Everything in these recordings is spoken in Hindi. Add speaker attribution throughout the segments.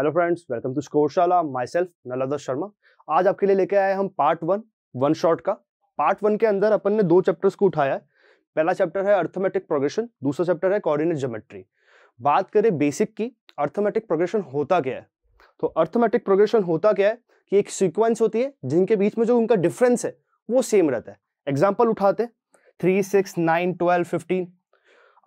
Speaker 1: hello friends welcome to Scoreshala myself Naldatt Sharma आज आपके लिए लेके आए हम पार्ट वन वन शॉट का पार्ट वन के अंदर अपन ने दो चैप्टर्स को उठाया है पहला चैप्टर है अर्थमेटिक प्रोग्रेशन दूसरा चैप्टर है कोऑर्डिनेट ज्योमेट्री बात करें बेसिक की अर्थमेटिक प्रोग्रेशन होता क्या है तो अर्थमेटिक प्रोग्रेशन होता क्या है कि एक सिक्वेंस होती है जिनके बीच में जो उनका डिफरेंस है वो सेम रहता है एग्जाम्पल उठाते हैं three six nine twelve fifteen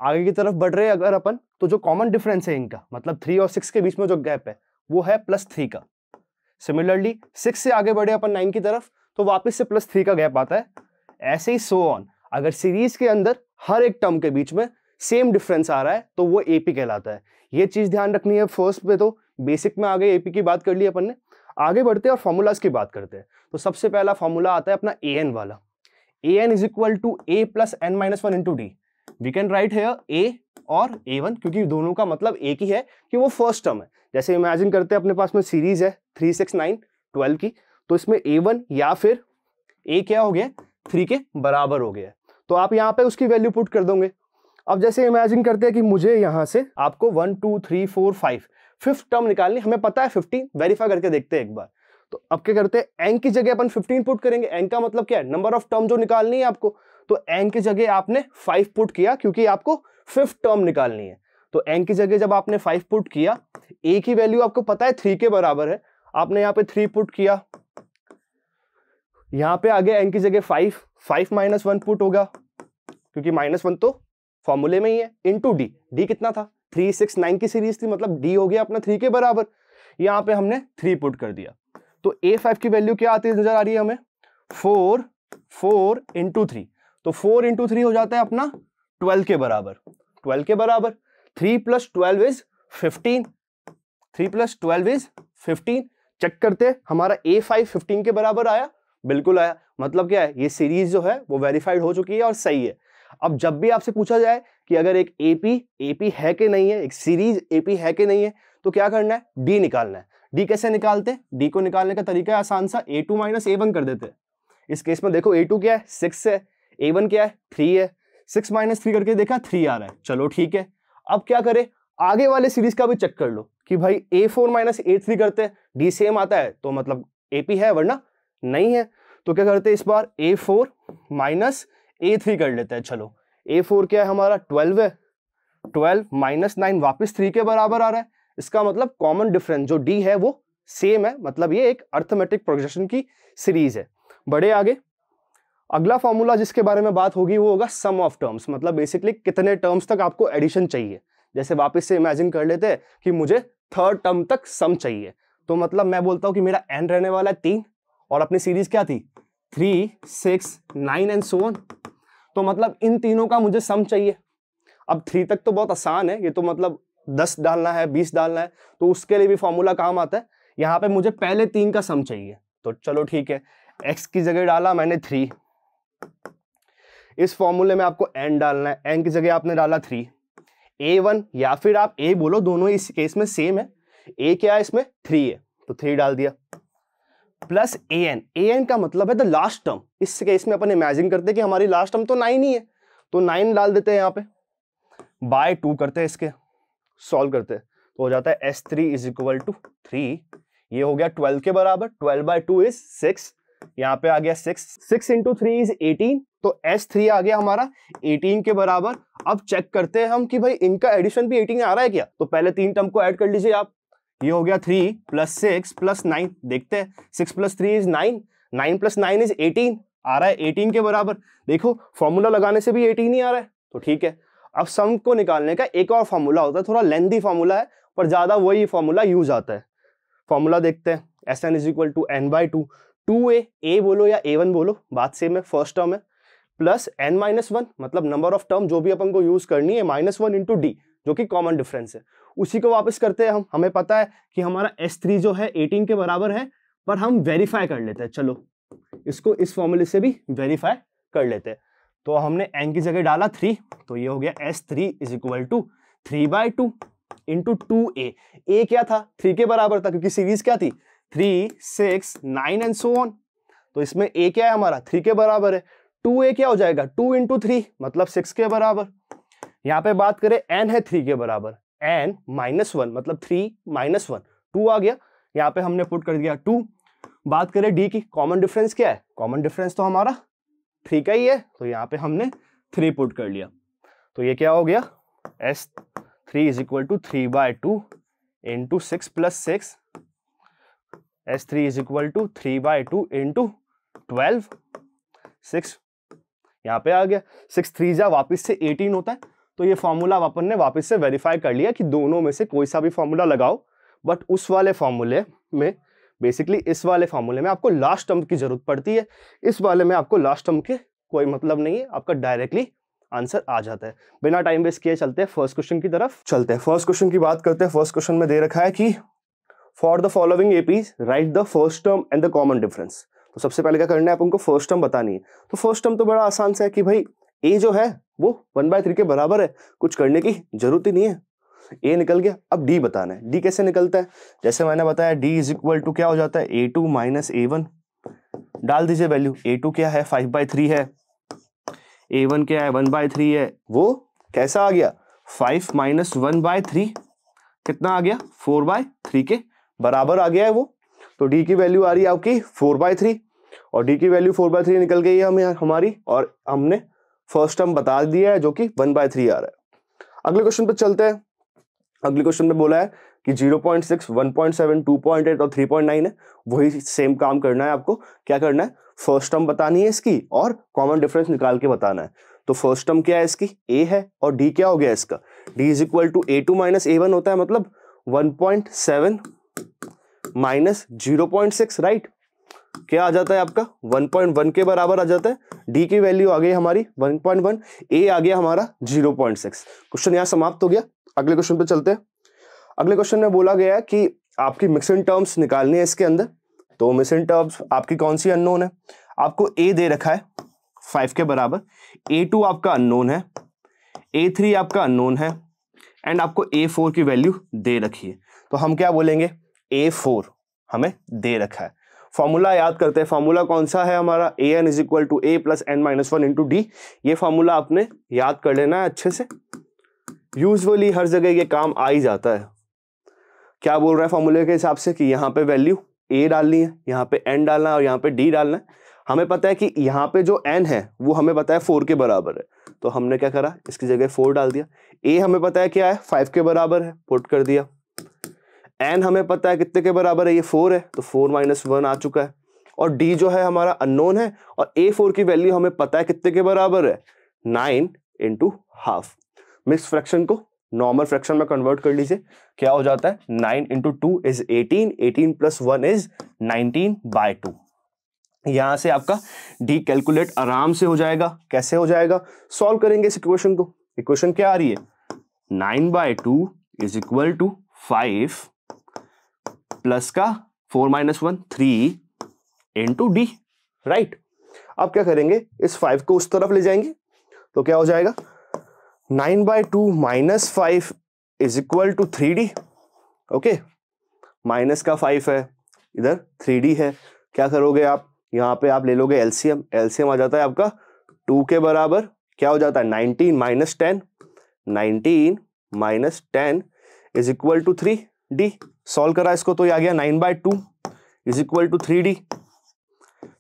Speaker 1: आगे की तरफ बढ़ रहे अगर अपन तो जो कॉमन डिफरेंस है इनका मतलब थ्री और सिक्स के बीच में जो गैप है वो है प्लस थ्री का सिमिलरली सिक्स से आगे बढ़े अपन नाइन की तरफ तो वापस से प्लस थ्री का गैप आता है ऐसे ही सो ऑन अगर सीरीज के अंदर हर एक टर्म के बीच में सेम डिफरेंस आ रहा है तो वो एपी कहलाता है ये चीज ध्यान रखनी है फर्स्ट पे तो बेसिक में आगे एपी की बात कर ली अपन ने आगे बढ़ते हैं और फॉर्मूलाज की बात करते हैं तो सबसे पहला फॉर्मूला आता है अपना ए एन वाला A N is equal to A plus N minus one into D we can write है ए और ए वन क्योंकि दोनों का मतलब एक ही है कि वो फर्स्ट टर्म है जैसे इमेजिन करते हैं अपने पास में सीरीज है थ्री सिक्स नाइन ट्वेल्व की तो इसमें ए वन या फिर ए क्या हो गया थ्री के बराबर हो गया तो आप यहाँ पे उसकी वैल्यू पुट कर दोगे अब जैसे इमेजिन करते हैं कि मुझे यहाँ से आपको one two three four five fifth term निकालनी हमें पता है फिफ्टीन वेरीफाई करके देखते हैं एक बार तो अब क्या करते हैं एंग की जगह अपन फिफ्टीन पुट करेंगे एंग का मतलब क्या है नंबर ऑफ टर्म जो निकालनी है आपको तो एन की जगह आपने फाइव पुट किया क्योंकि आपको फिफ्थ टर्म निकालनी है तो एन की जगह जब आपने फाइव पुट किया ए की वैल्यू आपको पता है थ्री के बराबर है आपने यहां पे थ्री पुट किया यहां पे आगे एन की जगह five five minus one put होगा क्योंकि माइनस वन तो फॉर्मूले में ही है इन टू डी डी कितना था थ्री सिक्स नाइन की सीरीज थी मतलब डी हो गया अपना थ्री के बराबर यहां पे हमने थ्री पुट कर दिया तो ए फाइव की वैल्यू क्या आती नजर आ रही है हमें फोर फोर इंटू थ्री तो फोर इंटू थ्री हो जाता है अपना ट्वेल्व के बराबर ट्वेल्व के बराबर three plus twelve is fifteen three plus twelve is fifteen check करते हमारा ए फाइव फिफ्टीन के बराबर आया बिल्कुल आया मतलब क्या है ये सीरीज जो है वो वेरीफाइड हो चुकी है और सही है अब जब भी आपसे पूछा जाए कि अगर एक एपी एपी है कि नहीं है एक सीरीज एपी है कि नहीं है तो क्या करना है डी निकालना है डी कैसे निकालते हैं डी को निकालने का तरीका है आसान सा A two minus A one कर देते हैं इस केस में देखो ए टू क्या है सिक्स है ए वन क्या है थ्री है सिक्स माइनस थ्री करके देखा थ्री आ रहा है चलो ठीक है अब क्या करें आगे वाले सीरीज का भी चेक कर लो कि भाई A four minus A three करते हैं डी सेम आता है तो मतलब ए पी है वरना नहीं है तो क्या करते हैं इस बार A four minus A three कर लेते हैं चलो ए फोर क्या है हमारा ट्वेल्व है ट्वेल्व माइनस नाइन वापिस थ्री के बराबर आ रहा है इसका मतलब कॉमन डिफरेंस जो डी है वो सेम है मतलब ये एक अर्थमेटिक प्रोजेक्शन की सीरीज है बड़े आगे अगला फॉर्मूला जिसके बारे में बात होगी वो होगा सम ऑफ टर्म्स मतलब बेसिकली कितने टर्म्स तक आपको एडिशन चाहिए जैसे वापस से इमेजिन कर लेते हैं कि मुझे थर्ड टर्म तक सम चाहिए तो मतलब मैं बोलता हूँ कि मेरा एन रहने वाला है तीन और अपनी सीरीज क्या थी three six nine and so on तो मतलब इन तीनों का मुझे सम चाहिए अब थ्री तक तो बहुत आसान है ये तो मतलब दस डालना है बीस डालना है तो उसके लिए भी फॉर्मूला काम आता है यहाँ पे मुझे पहले तीन का सम चाहिए तो चलो ठीक है एक्स की जगह डाला मैंने थ्री इस फॉर्मूले में आपको एन डालना है एन की जगह आपने डाला थ्री ए वन या फिर आप ए बोलो दोनों इस केस में सेम है ए क्या है इसमें थ्री है तो थ्री डाल दिया plus A N A N का मतलब है द लास्ट टर्म इस केस में अपन इमेजिन करते हैं कि हमारी लास्ट टर्म तो नाइन ही है तो नाइन डाल देते हैं यहाँ पे बाय टू करते हैं इसके सॉल्व करते हैं तो हो जाता है S three is equal to three ये हो गया ट्वेल्व के बराबर twelve by two is six यहाँ पे आ गया six six into three is eighteen तो एस थ्री आ गया हमारा एटीन के बराबर अब चेक करते हैं हम कि भाई इनका एडिशन भी एटीन आ रहा है क्या तो पहले तीन टर्म को ऐड कर लीजिए आप ये हो गया three plus six plus nine देखते हैं six plus three is nine nine plus nine is eighteen आ रहा है एटीन के बराबर देखो फॉर्मूला लगाने से भी एटीन ही आ रहा है तो ठीक है अब सम को निकालने का एक और फॉर्मूला होता है थोड़ा लेंदी फॉर्मूला है पर ज़्यादा वही फॉर्मूला यूज आता है फॉर्मूला देखते हैं S N is equal to N by two two A A बोलो या ए वन बोलो बात सेम है फर्स्ट टर्म है प्लस एन माइनस वन मतलब नंबर ऑफ टर्म जो भी अपन को यूज करनी है माइनस वन इंटू डी जो कि कॉमन डिफरेंस है उसी को वापस करते हैं हम हमें पता है कि हमारा एस थ्री जो है एटीन के बराबर है पर हम वेरीफाई कर लेते हैं चलो इसको इस फॉर्मूले से भी वेरीफाई कर लेते हैं तो हमने एन की जगह डाला थ्री तो ये हो गया S three is equal to three by two into two A क्या था थ्री के बराबर था क्योंकि सीरीज क्या थी three six nine and so on तो इसमें ए क्या है हमारा थ्री के बराबर है टू ए क्या हो जाएगा टू इंटू थ्री मतलब सिक्स के बराबर यहाँ पे बात करें एन है थ्री के बराबर एन माइनस वन मतलब थ्री माइनस वन टू आ गया यहाँ पे हमने पुट कर दिया टू बात करें डी की कॉमन डिफरेंस क्या है कॉमन डिफरेंस तो हमारा थ्री का ही है तो यहाँ पे हमने थ्री पुट कर लिया तो ये क्या हो गया S three is equal to three by two into six plus six S three is equal to three by two into twelve six यहाँ पे आ गया सिक्स थ्री जा वापिस से एटीन होता है तो ये फॉर्मूला अपन ने वापस से वेरीफाई कर लिया कि दोनों में से कोई सा भी फॉर्मूला लगाओ बट उस वाले फॉर्मूले में बेसिकली इस वाले फॉर्मूले में आपको लास्ट टर्म की जरूरत पड़ती है इस वाले में आपको लास्ट टर्म के कोई मतलब नहीं है आपका डायरेक्टली आंसर आ जाता है बिना टाइम वेस्ट किए चलते हैं फर्स्ट क्वेश्चन की तरफ चलते हैं फर्स्ट क्वेश्चन की बात करते हैं फर्स्ट क्वेश्चन में दे रखा है कि for the following APs write the first term and the common difference तो सबसे पहले क्या करना है आप उनको फर्स्ट टर्म बतानी है तो फर्स्ट टर्म तो बड़ा आसान सा है कि भाई ए जो है वो वन बाय थ्री के बराबर है कुछ करने की जरूरत ही नहीं है ए निकल गया अब डी बताना है डी कैसे निकलता है जैसे मैंने बताया डी इज इक्वल टू क्या हो जाता है A two minus A one डाल दीजिए वैल्यू ए टू क्या है फाइव बाई थ्री है ए वन क्या है वन बाय थ्री है वो कैसा आ गया five minus one by three कितना आ गया फोर बाय थ्री के बराबर आ गया है वो तो डी की वैल्यू आ रही है आपकी फोर बाय थ्री और डी की वैल्यू फोर बाय थ्री निकल गई है हमें हमारी और हमने फर्स्ट टर्म बता दिया है जो कि वन बाय थ्री आ रहा है अगले क्वेश्चन पर चलते हैं अगले क्वेश्चन में बोला है कि 0.6, 1.7, 2.8 और 3.9 है वही सेम काम करना है आपको क्या करना है फर्स्ट टर्म बतानी है इसकी और कॉमन डिफरेंस निकाल के बताना है तो फर्स्ट टर्म क्या है इसकी ए है और डी क्या हो गया इसका D is equal to A two minus A one होता है मतलब 1.7 minus zero point six right क्या आ जाता है आपका वन पॉइंट वन के बराबर आ जाता है डी की वैल्यू आ गई हमारी वन पॉइंट वन ए आ गया हमारा जीरो पॉइंट सिक्स क्वेश्चन यहाँ समाप्त हो गया अगले क्वेश्चन पे चलते हैं अगले क्वेश्चन में बोला गया है कि आपकी मिक्सन टर्म्स निकालनी है इसके अंदर तो इन टर्म्स आपकी कौन सी अननोन है आपको ए दे रखा है फाइव के बराबर ए टू आपका अननोन है ए थ्री आपका अननोन है एंड आपको ए फोर की वैल्यू दे रखी है तो हम क्या बोलेंगे ए फोर हमें दे रखा है फॉर्मूला याद करते हैं फॉर्मूला कौन सा है हमारा A N is equal to A plus N minus one into D ये फॉर्मूला आपने याद कर लेना है अच्छे से यूजली हर जगह ये काम आ ही जाता है क्या बोल रहा है फॉर्मूले के हिसाब से कि यहाँ पे वैल्यू ए डालनी है यहाँ पे एन डालना है और यहाँ पे डी डालना है हमें पता है कि यहाँ पे जो एन है वो हमें पता है फोर के बराबर है तो हमने क्या करा इसकी जगह फोर डाल दिया ए हमें पता है क्या है फाइव के बराबर है पुट कर दिया एन हमें पता है कितने के बराबर है ये फोर है तो फोर माइनस वन आ चुका है और डी जो है हमारा अननोन है और ए फोर की वैल्यू हमें पता है कितने के बराबर है nine into half mixed fraction को नॉर्मल फ्रैक्शन में कन्वर्ट कर लीजिए क्या हो जाता है nine into two is eighteen eighteen plus one is nineteen by two यहां से आपका डी कैलकुलेट आराम से हो जाएगा कैसे हो जाएगा सॉल्व करेंगे इस इक्वेशन को इक्वेशन क्या आ रही है nine by two is equal to five plus का four minus one three into D right अब क्या करेंगे इस फाइव को उस तरफ ले जाएंगे तो क्या हो जाएगा nine by two minus five is equal to three D okay minus का फाइव है इधर थ्री डी है क्या करोगे आप यहाँ पे आप ले लोगे एलसीएम एलसीएम आ जाता है आपका टू के बराबर क्या हो जाता है nineteen minus ten nineteen minus ten is equal to three D solve करा इसको तो ये आ गया nine by two is equal to three D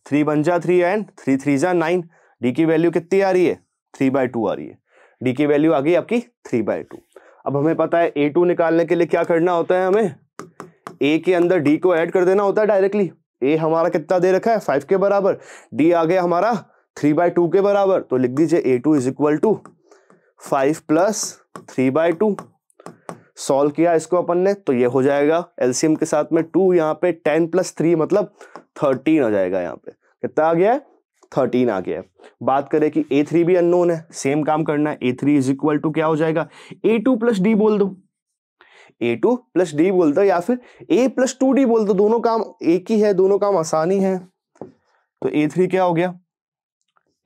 Speaker 1: three one जा थ्री एंड थ्री थ्री जा नाइन डी की वैल्यू कितनी आ रही है थ्री बाय टू आ रही है डी की वैल्यू आ गई आपकी थ्री बाय टू अब हमें पता है ए टू निकालने के लिए क्या करना होता है हमें ए के अंदर डी को ऐड कर देना होता है डायरेक्टली ए हमारा कितना दे रखा है फाइव के बराबर डी आ गया हमारा थ्री बाय टू के बराबर तो लिख दीजिए A two is equal to five plus three by two solve किया इसको अपन ने तो ये हो जाएगा एलसीएम के साथ में टू यहाँ पे टेन प्लस थ्री मतलब थर्टीन हो जाएगा यहाँ पे कितना आ गया है थर्टीन आ गया है बात करें कि ए थ्री भी अननोन है सेम काम करना है A three is equal to क्या हो जाएगा ए टू प्लस डी बोल दो ए टू प्लस डी बोल दो या फिर ए प्लस टू डी बोल दो दोनों काम एक ही है दोनों काम आसानी है तो ए थ्री क्या हो गया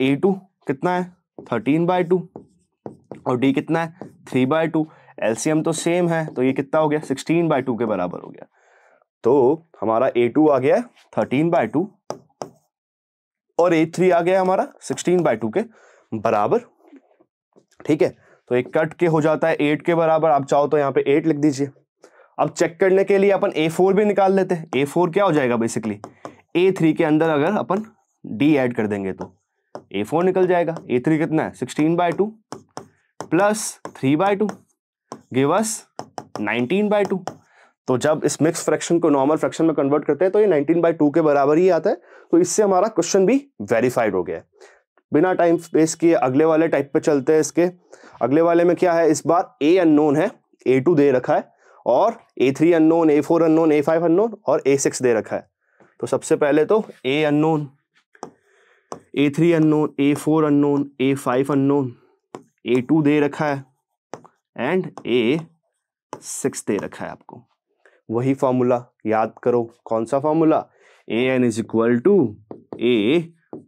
Speaker 1: ए टू कितना है थर्टीन बाय टू और डी कितना है थ्री बाय टू एलसीएम तो सेम है तो ये कितना हो गया सिक्सटीन बाई टू के बराबर हो गया तो हमारा ए टू आ गया थर्टीन बाई टू और ए थ्री आ गया हमारा सिक्सटीन बाई टू के बराबर ठीक है तो एक कट के हो जाता है एट के बराबर आप चाहो तो यहाँ पे एट लिख दीजिए अब चेक करने के लिए अपन ए फोर भी निकाल लेते हैं ए फोर क्या हो जाएगा बेसिकली ए थ्री के अंदर अगर अपन डी एड कर देंगे तो ए फोर निकल जाएगा ए थ्री कितना है sixteen by two plus three by two give us 19 by two तो जब इस मिक्स फ्रैक्शन को नॉर्मल फ्रैक्शन में कन्वर्ट करते हैं तो ये 19 बाई टू के बराबर ही आता है तो इससे हमारा क्वेश्चन भी वेरीफाइड हो गया है बिना टाइम स्पेस के अगले वाले टाइप पे चलते हैं इसके अगले वाले में क्या है इस बार ए अनोन है ए टू दे रखा है और A three unknown A four unknown A five unknown और ए सिक्स दे रखा है तो सबसे पहले तो A unknown A three unknown A four unknown A five unknown A two दे रखा है एंड ए सिक्स दे रखा है आपको वही फॉर्मूला याद करो कौन सा formula A N is equal to A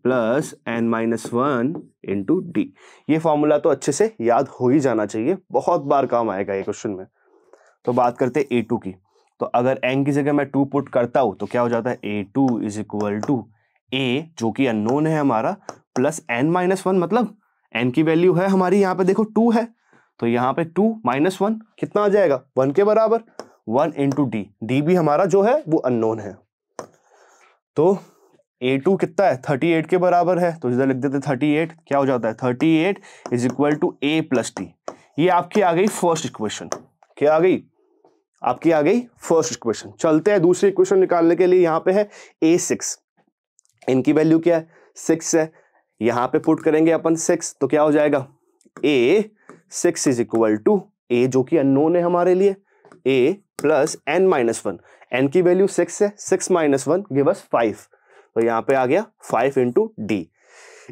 Speaker 1: plus N minus one into D ये फॉर्मूला तो अच्छे से याद हो ही जाना चाहिए बहुत बार काम आएगा ये क्वेश्चन में तो बात करते ए टू की तो अगर एन की जगह मैं टू पुट करता हूँ तो क्या हो जाता है A two is equal to ए जो कि अननोन है हमारा प्लस एन माइनस वन मतलब एन की वैल्यू है हमारी यहाँ पे देखो टू है तो यहाँ पे टू माइनस वन कितना आ जाएगा वन के बराबर वन इंटू डी डी भी हमारा जो है वो अननोन है तो ए टू कितना है थर्टी एट के बराबर है तो इधर लिख देते थर्टी एट क्या हो जाता है thirty eight is equal to A plus D ये आपकी आ गई फर्स्ट इक्वेशन क्या आ गई आपकी आ गई फर्स्ट इक्वेशन चलते हैं दूसरी इक्वेशन निकालने के लिए यहाँ पे है ए सिक्स इनकी वैल्यू क्या है सिक्स है यहाँ पे पुट करेंगे अपन सिक्स तो क्या हो जाएगा A six is equal to ए जो कि अननोन है हमारे लिए A plus N minus one N की वैल्यू सिक्स है six minus one give us five तो यहाँ पे आ गया five into D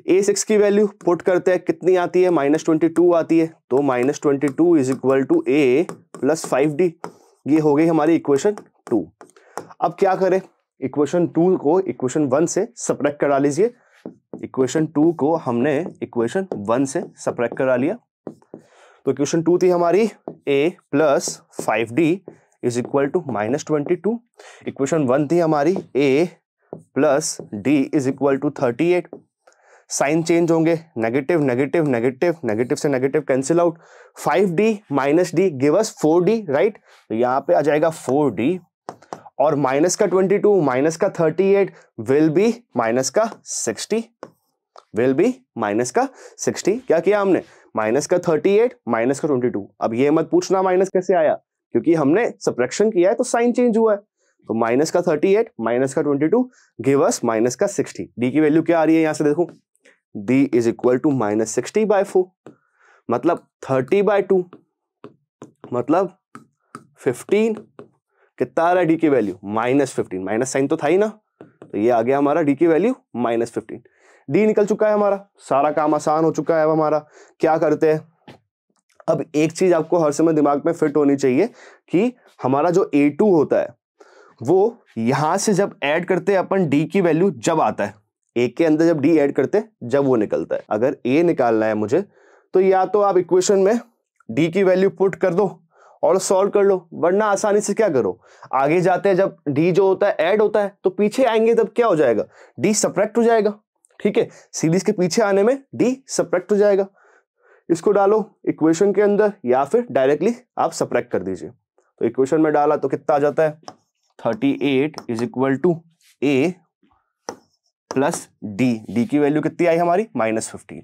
Speaker 1: A six की वैल्यू पुट करते हैं कितनी आती है माइनस ट्वेंटी टू आती है तो minus twenty two is equal to A plus five D ये हो गई हमारी इक्वेशन टू अब क्या करें इक्वेशन टू को इक्वेशन वन से सप्रैक्ट करा लीजिए इक्वेशन टू को हमने इक्वेशन वन से सप्रैक्ट करा लिया तो क्वेश्चन टू थी हमारी A plus five D is equal to minus twenty two equation one थी हमारी A plus D is equal to thirty eight sign change होंगे नेगेटिव नेगेटिव नेगेटिव नेगेटिव से negative cancel out five D minus D as four D right तो यहाँ पे आ जाएगा फोर डी और माइनस का ट्वेंटी टू माइनस का thirty eight will be minus का सिक्सटी विल बी माइनस का सिक्सटी क्या किया हमने माइनस का 38 माइनस का 22 अब ये मत पूछना माइनस कैसे आया क्योंकि हमने सप्रेक्शन किया है तो साइन चेंज हुआ है तो माइनस का 38 माइनस का 22 गिव अस माइनस का 60 डी की वैल्यू क्या आ रही है यहां से देखो D is equal to minus sixty by four मतलब थर्टी बाय टू मतलब फिफ्टीन कितना आ रहा है डी की value minus fifteen minus sign तो था ही ना तो ये आ गया हमारा डी की वैल्यू माइनस फिफ्टीन डी निकल चुका है हमारा सारा काम आसान हो चुका है अब हमारा क्या करते हैं अब एक चीज आपको हर समय दिमाग में फिट होनी चाहिए कि हमारा जो ए टू होता है वो यहां से जब ऐड करते हैं अपन डी की वैल्यू जब आता है ए के अंदर जब डी ऐड करते हैं जब वो निकलता है अगर ए निकालना है मुझे तो या तो आप इक्वेशन में डी की वैल्यू पुट कर दो और सॉल्व कर लो वरना आसानी से क्या करो आगे जाते हैं जब डी जो होता है ऐड होता है तो पीछे आएंगे तब क्या हो जाएगा डी सप्रैक्ट हो जाएगा ठीक है सीरीज के पीछे आने में डी सप्रैक्ट हो जाएगा इसको डालो इक्वेशन के अंदर या फिर डायरेक्टली आप सप्रैक्ट कर दीजिए तो इक्वेशन में डाला तो कितना आ जाता है thirty eight is equal to A plus D D की वैल्यू कितनी आई हमारी माइनस फिफ्टीन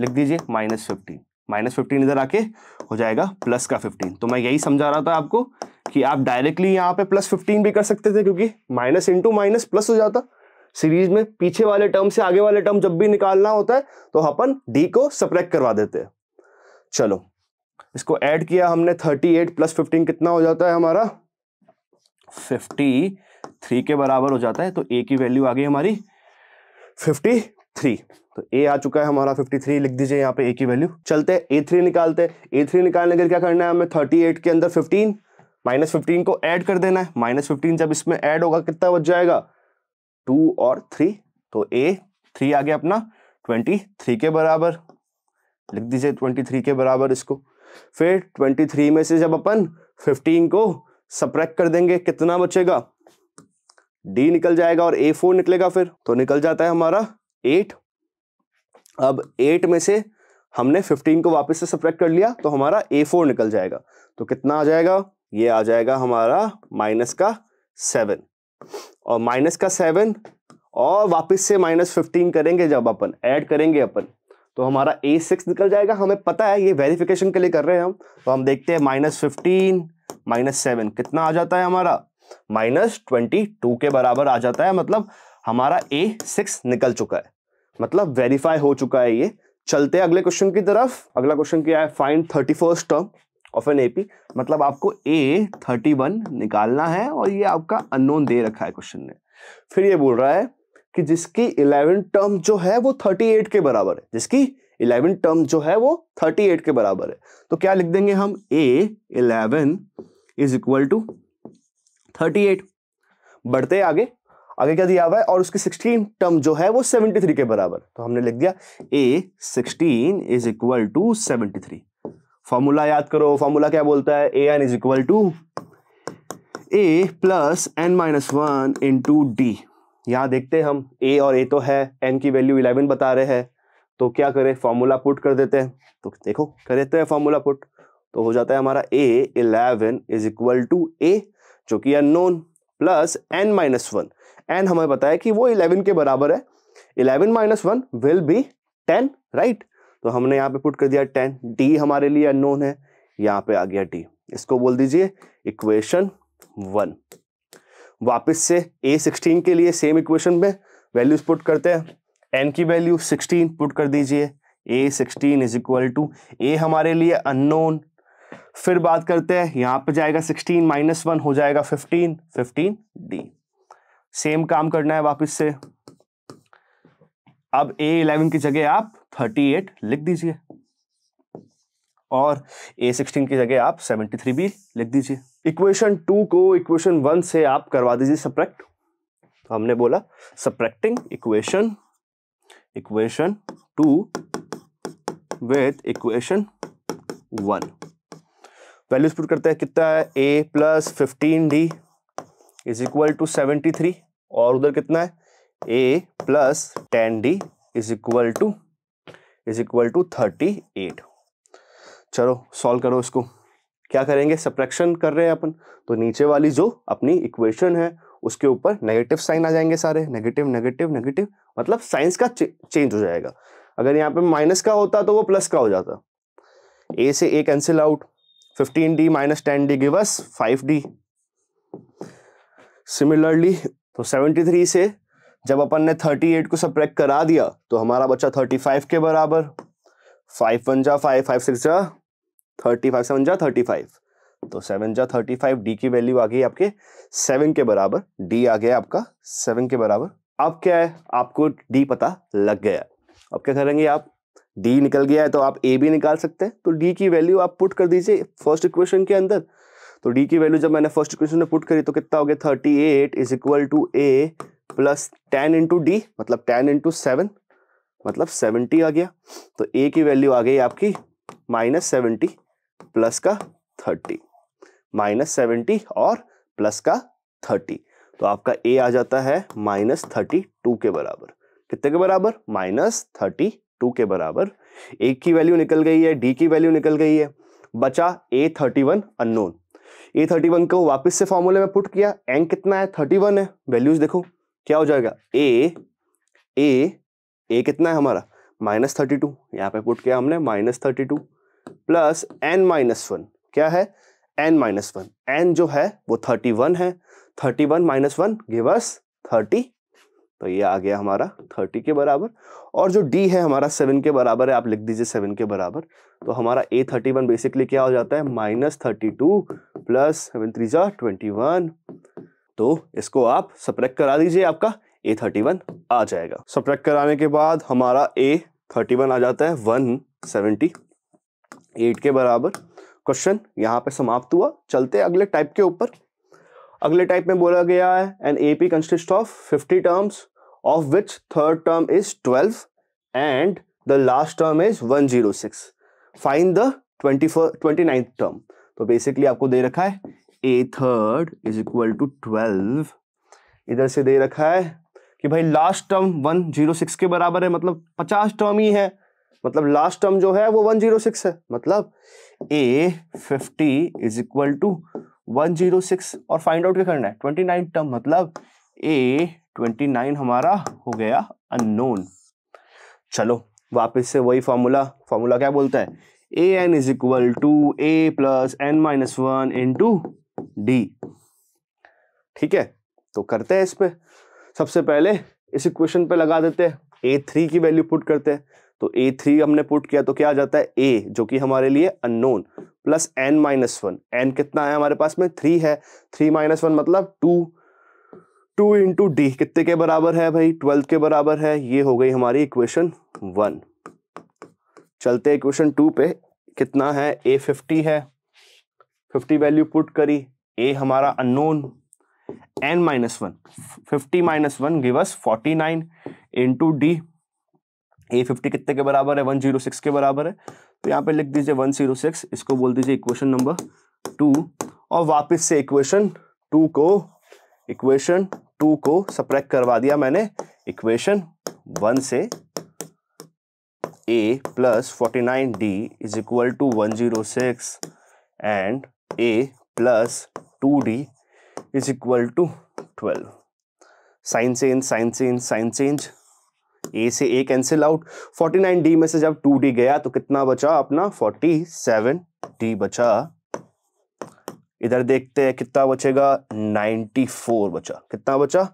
Speaker 1: लिख दीजिए माइनस फिफ्टीन माइनस फिफ्टीन इधर आके हो जाएगा प्लस का फिफ्टीन तो मैं यही समझा रहा था आपको कि आप डायरेक्टली यहाँ पे प्लस फिफ्टीन भी कर सकते थे क्योंकि माइनस इंटू माइनस प्लस हो जाता सीरीज में पीछे वाले टर्म से आगे वाले टर्म जब भी निकालना होता है तो अपन डी को सप्रेक्ट करवा देते हैं चलो इसको ऐड किया हमने 38 प्लस फिफ्टीन कितना हो जाता है हमारा 53 के बराबर हो जाता है तो ए की वैल्यू आ गई हमारी 53 तो ए आ चुका है हमारा 53 लिख दीजिए यहाँ पे ए की वैल्यू चलते हैं ए थ्री निकालते हैं ए थ्री निकालने के लिए क्या करना है हमें 38 के अंदर 15 माइनस फिफ्टीन को ऐड कर देना है माइनस फिफ्टीन जब इसमें ऐड होगा कितना बच जाएगा टू और थ्री तो ए थ्री आ गया अपना ट्वेंटी थ्री के बराबर लिख दीजिए ट्वेंटी थ्री के बराबर इसको फिर ट्वेंटी थ्री में से जब अपन फिफ्टीन को सप्रैक्ट कर देंगे कितना बचेगा डी निकल जाएगा और ए फोर निकलेगा फिर तो निकल जाता है हमारा एट अब एट में से हमने फिफ्टीन को वापस से सप्रैक्ट कर लिया तो हमारा ए फोर निकल जाएगा तो कितना आ जाएगा ये आ जाएगा हमारा माइनस का सेवन और माइनस का सेवन और वापस से माइनस फिफ्टीन करेंगे जब अपन ऐड करेंगे अपन तो हमारा ए सिक्स निकल जाएगा हमें पता है ये वेरिफिकेशन के लिए कर रहे हैं हम तो हम देखते हैं माइनस फिफ्टीन माइनस सेवन कितना आ जाता है हमारा माइनस ट्वेंटी टू के बराबर आ जाता है मतलब हमारा ए सिक्स निकल चुका है मतलब वेरीफाई हो चुका है ये चलते हैं अगले क्वेश्चन की तरफ अगला क्वेश्चन क्या है find thirty first term of an AP मतलब आपको ए थर्टी वन निकालना है और ये आपका अननोन दे रखा है क्वेश्चन ने फिर ये बोल रहा है कि जिसकी इलेवन टर्म जो है वो थर्टी एट के बराबर है जिसकी इलेवन टर्म जो है वो थर्टी एट के बराबर है तो क्या लिख देंगे हम A eleven is equal to thirty eight बढ़ते आगे आगे क्या दिया हुआ है और उसकी सिक्सटीन टर्म जो है वो सेवेंटी थ्री के बराबर तो हमने लिख दिया A sixteen is equal to seventy three formula याद करो फॉर्मूला क्या बोलता है A N is equal to A plus N minus one into D यहाँ देखते हैं हम ए और ए तो है एन की वैल्यू इलेवन बता रहे हैं तो क्या करें फॉर्मूला पुट कर देते हैं तो देखो कर देते हैं फॉर्मूला पुट तो हो जाता है हमारा A eleven is equal to ए जो कि unknown plus N minus one N हमें बताया कि वो इलेवन के बराबर है eleven minus one will be ten right तो हमने यहाँ पे पुट कर दिया टेन डी हमारे लिए अनोन है यहाँ पे आ गया डी इसको बोल दीजिए इक्वेशन वन वापस से ए सिक्सटीन के लिए सेम इक्वेशन में वैल्यूज पुट करते हैं एन की वैल्यू सिक्सटीन पुट कर दीजिए A sixteen is equal to A हमारे लिए अननोन फिर बात करते हैं यहाँ पे जाएगा सिक्सटीन माइनस वन हो जाएगा फिफ्टीन फिफ्टीन डी सेम काम करना है वापस से अब ए इलेवन की जगह आप थर्टी एट लिख दीजिए और ए सिक्सटीन की जगह आप सेवेंटी थ्री भी लिख दीजिए इक्वेशन टू को इक्वेशन वन से आप करवा दीजिए सप्रैक्ट तो हमने बोला subtracting equation equation two with equation one values put करते हैं कितना है ए plus fifteen D is equal to seventy three और उधर कितना है ए plus ten D is equal to is equal to thirty eight चलो सॉल्व करो इसको क्या करेंगे सप्रैक्शन कर रहे हैं अपन तो नीचे वाली जो अपनी इक्वेशन है उसके ऊपर नेगेटिव साइन आ जाएंगे सारे नेगेटिव नेगेटिव नेगेटिव मतलब साइंस का चे, चेंज हो जाएगा अगर यहाँ पे माइनस का होता तो वो प्लस का हो जाता ए से A cancel out fifteen D minus ten D gives five D similarly तो सेवेंटी थ्री से जब अपन ने 38 को सब्रैक्ट करा दिया तो हमारा बच्चा 35 के बराबर फाइव वन जा फाइव फाइव सिक्स जा थर्टी फाइव सेवन जा थर्टी फाइव तो सेवन जा थर्टी फाइव डी की वैल्यू आ गई आपके सेवन के बराबर डी आ गया आपका सेवन के बराबर अब क्या है आपको डी पता लग गया अब क्या करेंगे आप डी निकल गया है तो आप ए भी निकाल सकते हैं तो डी की वैल्यू आप पुट कर दीजिए फर्स्ट इक्वेशन के अंदर तो डी की वैल्यू जब मैंने फर्स्ट इक्वेशन में पुट करी तो कितना हो गया thirty eight is equal to A plus ten into D मतलब टेन इंटू सेवन मतलब सेवेंटी आ गया तो ए की वैल्यू आ गई आपकी माइनस सेवेंटी प्लस का थर्टी माइनस सेवेंटी और प्लस का थर्टी तो आपका ए आ जाता है माइनस थर्टी टू के बराबर कितने के बराबर माइनस थर्टी टू के बराबर ए की वैल्यू निकल गई है डी की वैल्यू निकल गई है बचा A thirty one unknown A thirty one को वापस से फॉर्मूले में पुट किया एंग कितना है थर्टी वन है वैल्यूज देखो क्या हो जाएगा ए ए ए कितना है हमारा माइनस थर्टी टू यहाँ पे पुट किया हमने minus thirty two plus N minus one क्या है एन माइनस वन एन जो है वो थर्टी वन है thirty one minus one gives thirty तो ये आ गया हमारा थर्टी के बराबर और जो डी है हमारा सेवन के बराबर है आप लिख दीजिए सेवन के बराबर तो हमारा ए थर्टी वन बेसिकली क्या हो जाता है minus thirty two plus seven three जा ट्वेंटी वन तो इसको आप सप्रैक्ट करा दीजिए आपका ए थर्टी वन आ जाएगा सप्रैक्ट कराने के बाद हमारा ए थर्टी वन आ जाता है वन सेवेंटी एट के बराबर क्वेश्चन यहाँ पे समाप्त हुआ चलते अगले टाइप के ऊपर अगले टाइप में बोला गया है an A P consist of fifty terms of which third term is twelve and the last term is one zero six find the twenty four twenty ninth term तो बेसिकली आपको दे रखा है A third is equal to twelve इधर से दे रखा है कि भाई last term one zero six के बराबर है मतलब पचास टर्म ही है मतलब लास्ट टर्म जो है वो वन जीरो सिक्स है मतलब A fifty is equal to one zero six और फाइंड आउट क्या करना है ट्वेंटी नाइन टर्म मतलब ए ट्वेंटी नाइन हमारा हो गया अननोन चलो वापस से वही फॉर्मूला फॉर्मूला क्या बोलता है A N is equal to A plus N minus one into D ठीक है तो करते हैं इस पर सबसे पहले इस इक्वेशन पे लगा देते हैं ए थ्री की वैल्यू पुट करते हैं तो ए थ्री हमने पुट किया तो क्या आ जाता है ए जो कि हमारे लिए unknown plus N minus one N कितना है हमारे पास में थ्री है थ्री माइनस वन मतलब टू टू इंटू डी कितने के बराबर है भाई ट्वेल्थ के बराबर है ये हो गई हमारी इक्वेशन वन चलते इक्वेशन टू पे कितना है ए फिफ्टी है फिफ्टी वैल्यू पुट करी ए हमारा unknown N minus one fifty minus one gives forty nine into D A fifty कितने के बराबर है वन जीरो सिक्स के बराबर है तो यहाँ पे लिख दीजिए वन जीरो सिक्स इसको बोल दीजिए इक्वेशन नंबर टू और वापस से इक्वेशन टू को इक्वेशन टू को सप्रैक करवा दिया मैंने इक्वेशन वन से ए plus forty nine D is equal to one zero six and A plus two D is equal to twelve sign change sign change sign change A से A cancel out nine D में से जब टू डी गया तो कितना बचा अपना फोर्टी सेवन डी बचा इधर देखते हैं कितना बचेगा फोर बचा कितना बचा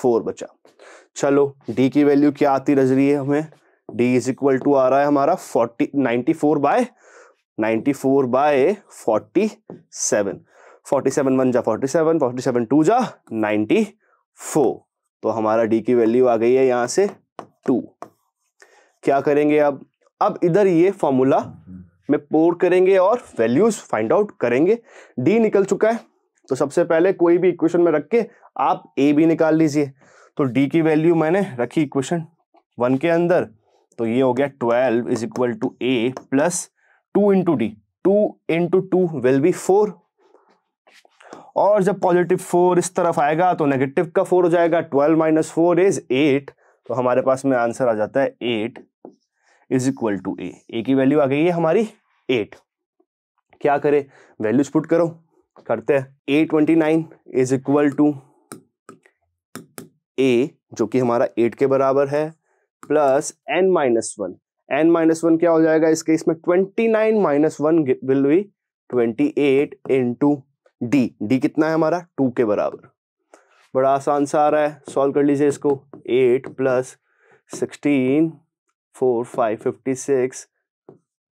Speaker 1: फोर बचा चलो डी की वैल्यू क्या आती रज रही है हमें डी इज इक्वल टू आ रहा है हमारा forty ninety four by ninety four by forty seven forty seven one जा forty seven forty seven two जा नाइन्टी फोर तो हमारा डी की वैल्यू आ गई है यहाँ से टू क्या करेंगे अब अब इधर ये फॉर्मूला में पोर करेंगे और वैल्यूज फाइंड आउट करेंगे डी निकल चुका है तो सबसे पहले कोई भी इक्वेशन में रख के आप ए भी निकाल लीजिए तो डी की वैल्यू मैंने रखी इक्वेशन वन के अंदर तो ये हो गया twelve is equal to A plus two into D two into two will be four और जब पॉजिटिव फोर इस तरफ आएगा तो नेगेटिव का फोर हो जाएगा twelve minus four is eight तो हमारे पास में आंसर आ जाता है एट इज इक्वल टू ए ए की वैल्यू आ गई है हमारी एट क्या करें वैल्यूज पुट करो करते हैं ए twenty nine is equal to ए जो कि हमारा एट के बराबर है plus N minus one n minus one क्या हो जाएगा इस केस में twenty nine minus one will be twenty eight into D D कितना है हमारा टू के बराबर बड़ा आसान सा आ रहा है सॉल्व कर लीजिए इसको eight plus sixteen four five fifty six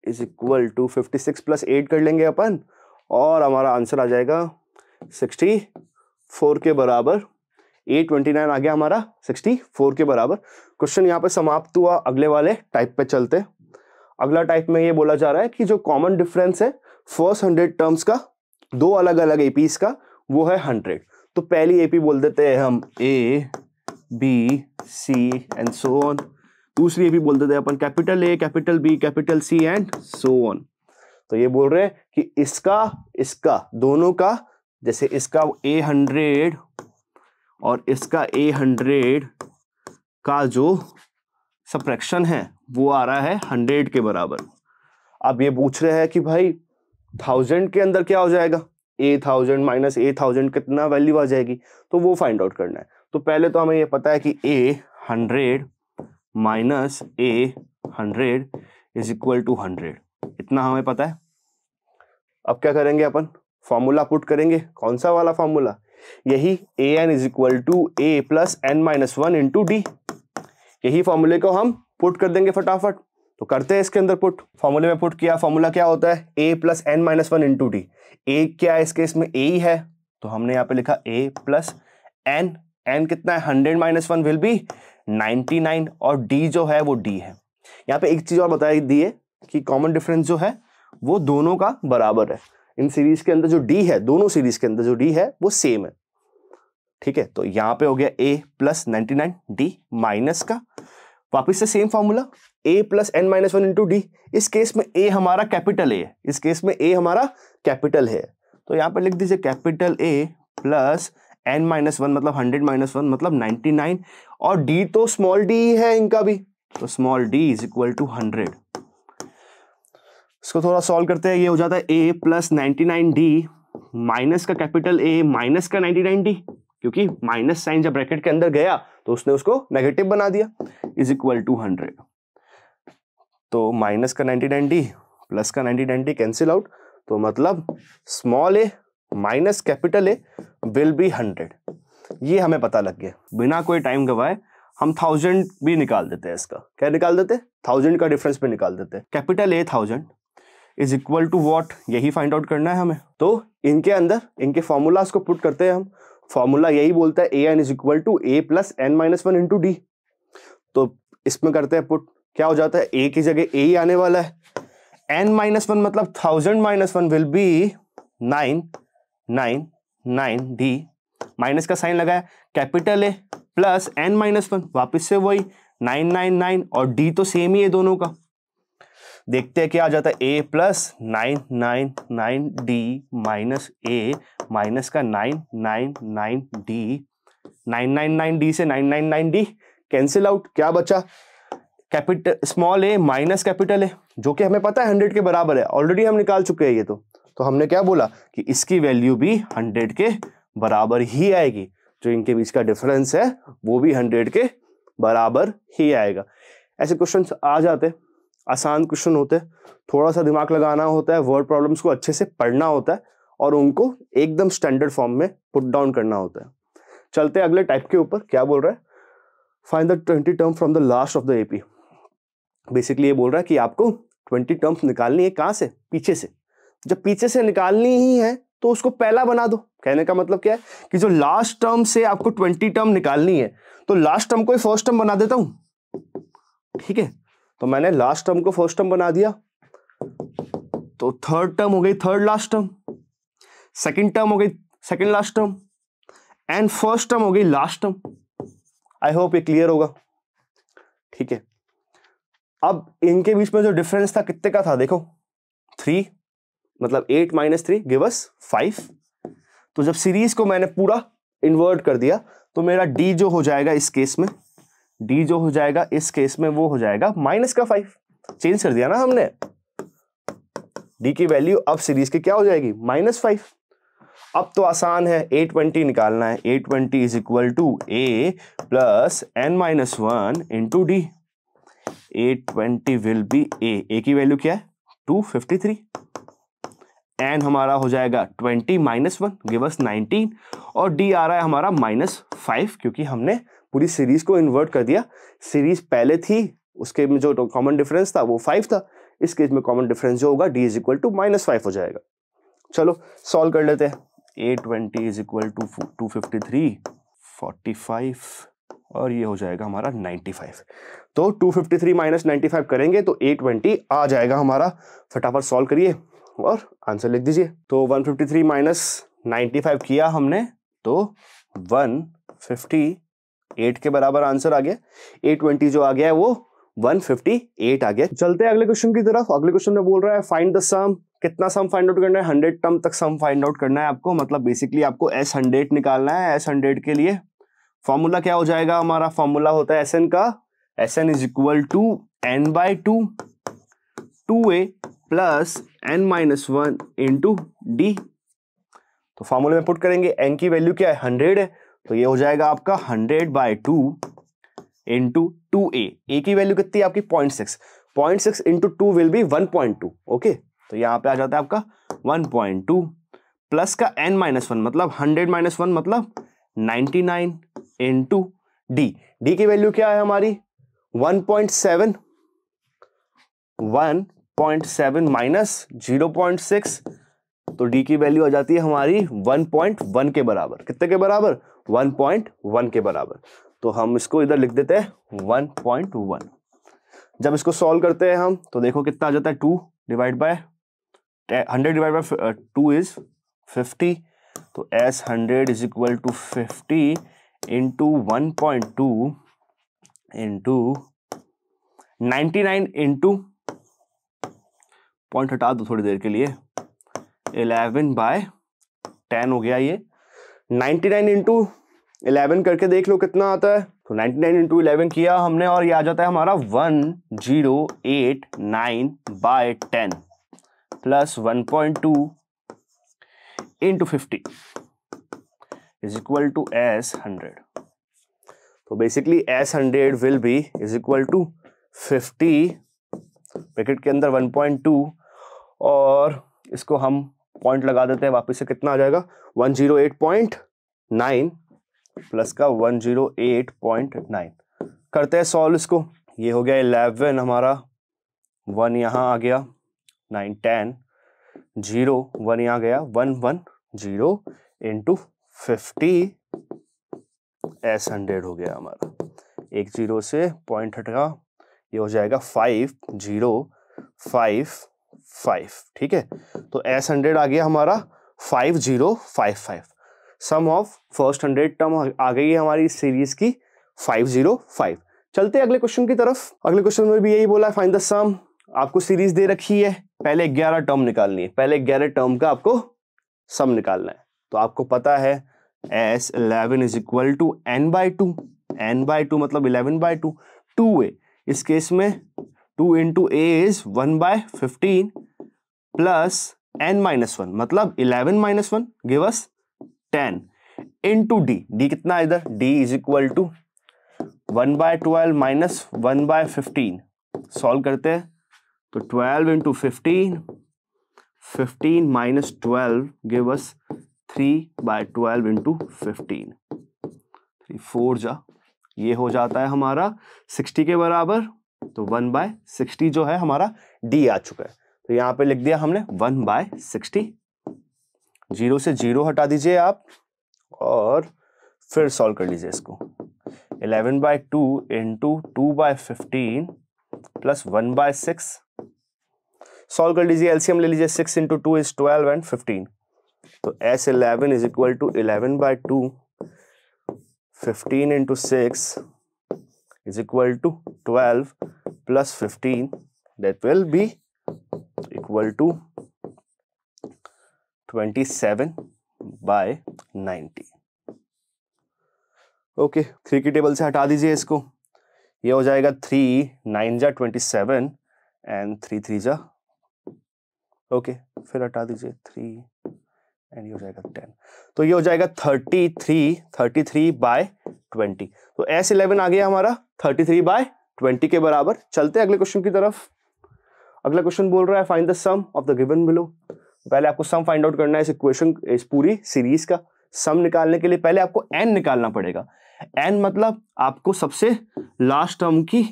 Speaker 1: is equal to fifty six plus eight कर लेंगे अपन और हमारा आंसर आ जाएगा सिक्सटी फोर के बराबर ए ट्वेंटी नाइन आ गया हमारा सिक्सटी फोर के बराबर क्वेश्चन यहाँ पे समाप्त हुआ अगले वाले टाइप पे चलते अगला टाइप में ये बोला जा रहा है कि जो कॉमन डिफरेंस है फर्स्ट हंड्रेड टर्म्स का दो अलग अलग एपीस का वो है हंड्रेड तो पहली एपी बोल देते हैं हम A B C and so on दूसरी एपी बोल देते हैं अपन capital A capital B capital C and so on तो ये बोल रहे हैं कि इसका इसका दोनों का जैसे इसका ए हंड्रेड और इसका ए हंड्रेड का जो सप्रेक्शन है वो आ रहा है हंड्रेड के बराबर अब ये पूछ रहे हैं कि भाई थाउजेंड के अंदर क्या हो जाएगा A thousand minus A thousand कितना वैल्यू आ जाएगी तो वो फाइंड आउट करना है तो पहले तो हमें ये पता है कि A hundred minus A hundred is equal to hundred इतना हमें पता है अब क्या करेंगे अपन फॉर्मूला पुट करेंगे कौन सा वाला फॉर्मूला यही A N is equal to A plus N minus one into D यही फॉर्मूले को हम पुट कर देंगे फटाफट तो करते हैं इसके अंदर पुट फॉर्मूले में पुट किया फॉर्मूला क्या होता है ए plus N minus one into D A क्या है इस केस में ए ही है तो हमने यहाँ पे लिखा ए प्लस एन एन कितना है hundred minus one will be ninety nine और डी जो है वो डी है यहाँ पे एक चीज़ और बता दी है कि कॉमन डिफरेंस जो है वो दोनों का बराबर है इन सीरीज के अंदर जो डी है दोनों सीरीज के अंदर जो डी है वो सेम है ठीक है तो यहां पे हो गया A plus ninety nine D minus का वापस से same formula A plus N minus one into D इस केस में ए हमारा कैपिटल ए है इस केस में ए हमारा कैपिटल है तो यहां पर लिख दीजिए capital A plus N minus one मतलब हंड्रेड माइनस वन मतलब नाइनटी नाइन और डी तो स्मॉल डी है इनका भी तो small D is equal to hundred इसको थोड़ा सॉल्व करते हैं ये हो जाता है ए plus ninety nine D minus का कैपिटल ए माइनस का नाइनटी नाइन डी क्योंकि माइनस साइन जब ब्रैकेट के अंदर गया तो उसने उसको नेगेटिव बना दिया इज इक्वल टू हंड्रेड तो माइनस का नाइनटी नाइन डी प्लस का ninety nine D cancel out तो मतलब small A minus capital A will be hundred ये हमें पता लग गया बिना कोई टाइम गवाए हम थाउजेंड भी निकाल देते हैं इसका क्या निकाल देते थाउजेंड का डिफरेंस भी निकाल देते हैं capital A thousand is equal to what यही फाइंड आउट करना है हमें तो इनके अंदर इनके फॉर्मूलाज को पुट करते हैं हम फॉर्मूला यही बोलता है A N is equal to A plus N minus one into D तो इसमें करते हैं पुट क्या हो जाता है ए की जगह ए ही आने वाला है एन माइनस वन मतलब thousand minus one will be nine nine nine D minus का साइन लगाया capital A plus N minus one वापिस से वही नाइन नाइन नाइन और डी तो सेम ही है दोनों का देखते हैं क्या आ जाता है ए plus nine nine nine D minus A minus का nine nine nine D nine nine nine D से nine nine nine D cancel out क्या बचा capital small A minus capital A जो कि हमें पता है हंड्रेड के बराबर है ऑलरेडी हम निकाल चुके हैं ये तो तो हमने क्या बोला कि इसकी वैल्यू भी हंड्रेड के बराबर ही आएगी जो इनके बीच का डिफरेंस है वो भी हंड्रेड के बराबर ही आएगा ऐसे क्वेश्चन आ जाते आसान क्वेश्चन होते हैं थोड़ा सा दिमाग लगाना होता है वर्ड प्रॉब्लम्स को अच्छे से पढ़ना होता है और उनको एकदम स्टैंडर्ड फॉर्म में पुट डाउन करना होता है चलते हैं अगले टाइप के ऊपर क्या बोल रहा है find the twenty term from the last of the AP basically ये बोल रहा है कि आपको ट्वेंटी टर्म्स निकालनी है कहाँ से पीछे से जब पीछे से निकालनी ही है तो उसको पहला बना दो कहने का मतलब क्या है कि जो लास्ट टर्म से आपको ट्वेंटी टर्म निकालनी है तो लास्ट टर्म को फर्स्ट टर्म बना देता हूं ठीक है तो मैंने लास्ट टर्म को फर्स्ट टर्म बना दिया तो थर्ड टर्म हो गई third last term second term हो गई second last term and first term हो गई लास्ट टर्म आई होप ये क्लियर होगा ठीक है अब इनके बीच में जो डिफरेंस था कितने का था देखो थ्री मतलब eight minus three gives five तो जब सीरीज को मैंने पूरा इन्वर्ट कर दिया तो मेरा डी जो हो जाएगा इस केस में डी जो हो जाएगा इस केस में वो हो जाएगा माइनस का फाइव चेंज कर दिया ना हमने डी की वैल्यू अब सीरीज के क्या हो जाएगी माइनस फाइव अब तो आसान है ए ट्वेंटी निकालना है A twenty is equal to A plus N minus one to D A twenty will be A ए की वैल्यू क्या है टू फिफ्टी थ्री एन हमारा हो जाएगा twenty minus one gives nineteen और डी आ रहा है हमारा माइनस फाइव क्योंकि हमने पूरी सीरीज को इन्वर्ट कर दिया सीरीज पहले थी उसके में जो कॉमन डिफरेंस था वो फाइव था इस केस में कॉमन डिफरेंस जो होगा D is equal to minus five हो जाएगा चलो सॉल्व कर लेते हैं ए twenty is equal to two fifty three forty five और ये हो जाएगा हमारा नाइन्टी फाइव तो two fifty three minus ninety five करेंगे तो ए ट्वेंटी आ जाएगा हमारा फटाफट सॉल्व करिए और आंसर लिख दीजिए तो one fifty three minus ninety five किया हमने तो वन फिफ्टी एट के बराबर आंसर आ गया एट ट्वेंटी जो आ गया है वो 158 आ गया चलते हैं अगले क्वेश्चन की तरफ अगले क्वेश्चन में बोल रहा है फाइंड द सम कितना सम फाइंड आउट करना है हंड्रेड टर्म तक सम फाइंड आउट करना है आपको मतलब बेसिकली आपको एस हंड्रेड निकालना है एस हंड्रेड के लिए फॉर्मूला क्या हो जाएगा हमारा फॉर्मूला होता है एस एन का S N is equal to N by two two A plus N minus one into D तो फॉर्मूले में पुट करेंगे एन की वैल्यू क्या है हंड्रेड है तो ये हो जाएगा आपका hundred by two into two ए ए की वैल्यू कितनी है आपकी point six point six into two will be one point two okay तो यहाँ पे आ जाता है आपका वन पॉइंट टू प्लस का एन माइनस वन मतलब हंड्रेड माइनस वन मतलब ninety nine into D D की वैल्यू क्या है हमारी one point seven one point seven minus zero point six तो डी की वैल्यू आ जाती है हमारी वन पॉइंट वन के बराबर कितने के बराबर 1.1 के बराबर तो हम इसको इधर लिख देते हैं 1.1 जब इसको सॉल्व करते हैं हम तो देखो कितना आ जाता है two divide by hundred divide by two is fifty तो S hundred is equal to fifty into one point two into ninety nine into point हटा दो थोड़ी देर के लिए इलेवन बाय टेन हो गया ये नाइन्टी नाइन इंटू इलेवन करके देख लो कितना आता है तो नाइन्टी नाइन इंटू इलेवन किया हमने और ये आ जाता है हमारा one zero eight nine by ten plus one point two into fifty is equal to S hundred तो basically S hundred will be is equal to fifty bracket के अंदर वन पॉइंट टू और इसको हम पॉइंट लगा देते हैं वापस से कितना आ जाएगा 108.9 प्लस का 108.9 करते हैं सॉल्व इसको ये हो गया इलेवन हमारा वन यहाँ आ गया नाइन टेन जीरो वन यहाँ गया one one zero into fifty S hundred हो गया हमारा एक जीरो से पॉइंट हटका ये हो जाएगा फाइव जीरो फाइव फाइव ठीक है तो एस हंड्रेड आ गया हमारा five zero five five sum of first hundred term आ गई है हमारी सीरीज की फाइव जीरो फाइव चलते अगले क्वेश्चन की तरफ अगले क्वेश्चन में भी यही बोला है फाइंड द सम आपको सीरीज दे रखी है पहले ग्यारह टर्म निकालनी है पहले ग्यारह टर्म का आपको सम निकालना है तो आपको पता है S eleven is equal to N by two N by two मतलब इलेवन बाई टू टू ए इस केस में two into A is one by fifteen plus N minus one मतलब eleven minus one gives ten into D D कितना इधर D is equal to one by twelve minus one by fifteen solve करते हैं तो twelve into fifteen fifteen minus twelve is three by twelve into fifteen three four जा ये हो जाता है हमारा सिक्सटी के बराबर तो वन बाय सिक्सटी जो है हमारा डी आ चुका है तो यहां पे लिख दिया हमने वन बाय सिक्सटी जीरो से जीरो हटा दीजिए आप और फिर सॉल्व कर लीजिए इसको eleven by two into two by fifteen plus one by six solve कर लीजिए एलसीएम ले लीजिए six into two is twelve and fifteen तो S eleven is equal to eleven by two fifteen into six is equal to 12 plus 15 that will be equal to 27 by 90 okay three की टेबल से हटा दीजिए इसको ये हो जाएगा थ्री नाइन जा twenty seven and three three जा ओके फिर हटा दीजिए थ्री एंड ये हो जाएगा टेन तो ये हो जाएगा thirty three thirty three by twenty तो एस इलेवन आ गया हमारा थर्टी थ्री बाय ट्वेंटी के बराबर चलते हैं अगले क्वेश्चन की तरफ अगला क्वेश्चन बोल रहा है find the sum of the given below पहले आपको सम फाइंड आउट करना है इस इक्वेशन इस पूरी सीरीज का सम निकालने के लिए पहले आपको एन निकालना पड़ेगा एन मतलब आपको सबसे लास्ट टर्म की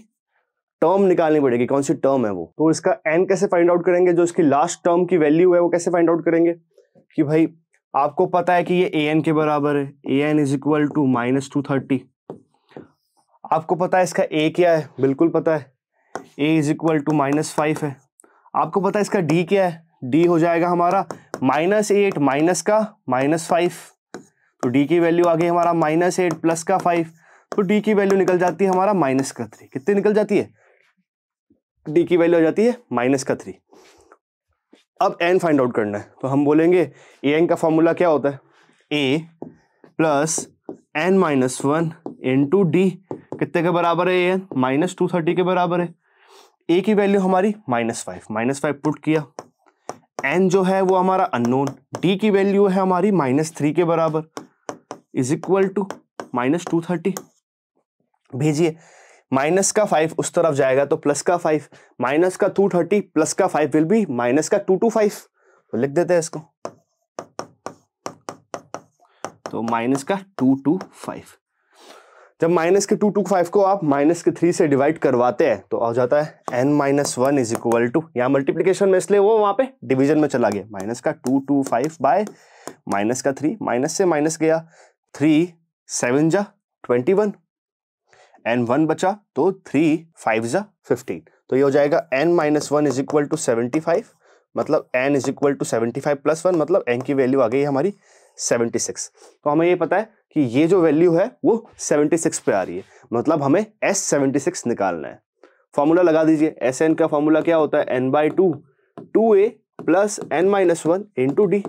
Speaker 1: टर्म निकालनी पड़ेगी कौन सी टर्म है वो तो इसका एन कैसे फाइंड आउट करेंगे जो इसकी लास्ट टर्म की वैल्यू है वो कैसे फाइंड आउट करेंगे कि भाई आपको पता है कि ये ए एन के बराबर है A N is equal to minus two thirty आपको पता है इसका ए क्या है बिल्कुल पता है ए is equal to minus five है आपको पता है इसका डी क्या है डी हो जाएगा हमारा माइनस एट माइनस का माइनस फाइव तो डी की वैल्यू आ गई हमारा माइनस एट प्लस का फाइव तो डी की वैल्यू निकल जाती है हमारा माइनस का थ्री कितनी निकल जाती है डी की वैल्यू हो जाती है माइनस का थ्री अब एन फाइंड आउट करना है तो हम बोलेंगे ए एन का फॉर्मूला क्या होता है ए plus N minus one into D कितने के बराबर है A N minus two thirty के बराबर है ए की वैल्यू हमारी minus five minus five put किया एन जो है वो हमारा अननोन डी की वैल्यू है हमारी माइनस थ्री के बराबर is equal to minus two thirty भेजिए माइनस का फाइव उस तरफ जाएगा तो प्लस का फाइव माइनस का टू थर्टी प्लस का फाइव विल बी माइनस का टू टू फाइव तो लिख देते हैं इसको तो माइनस का टू टू फाइव जब माइनस के टू टू फाइव को आप माइनस के थ्री से डिवाइड करवाते हैं तो आ जाता है N minus one is equal to यहाँ मल्टीप्लीकेशन में इसलिए वो वहां पे डिवीजन में चला गया माइनस का two two five by minus का थ्री माइनस से माइनस गया थ्री सेवन जा ट्वेंटी वन एन वन बचा तो थ्री फाइव ज़ा फिफ्टीन तो ये हो जाएगा N minus one is equal to seventy five मतलब N is equal to seventy five plus one मतलब एन की वैल्यू आ गई हमारी सेवेंटी सिक्स तो हमें ये पता है कि ये जो वैल्यू है वो सेवेंटी सिक्स पे आ रही है मतलब हमें एस सेवेंटी सिक्स निकालना है फॉर्मूला लगा दीजिए एस एन का फॉर्मूला क्या होता है N by two two A plus N minus one into D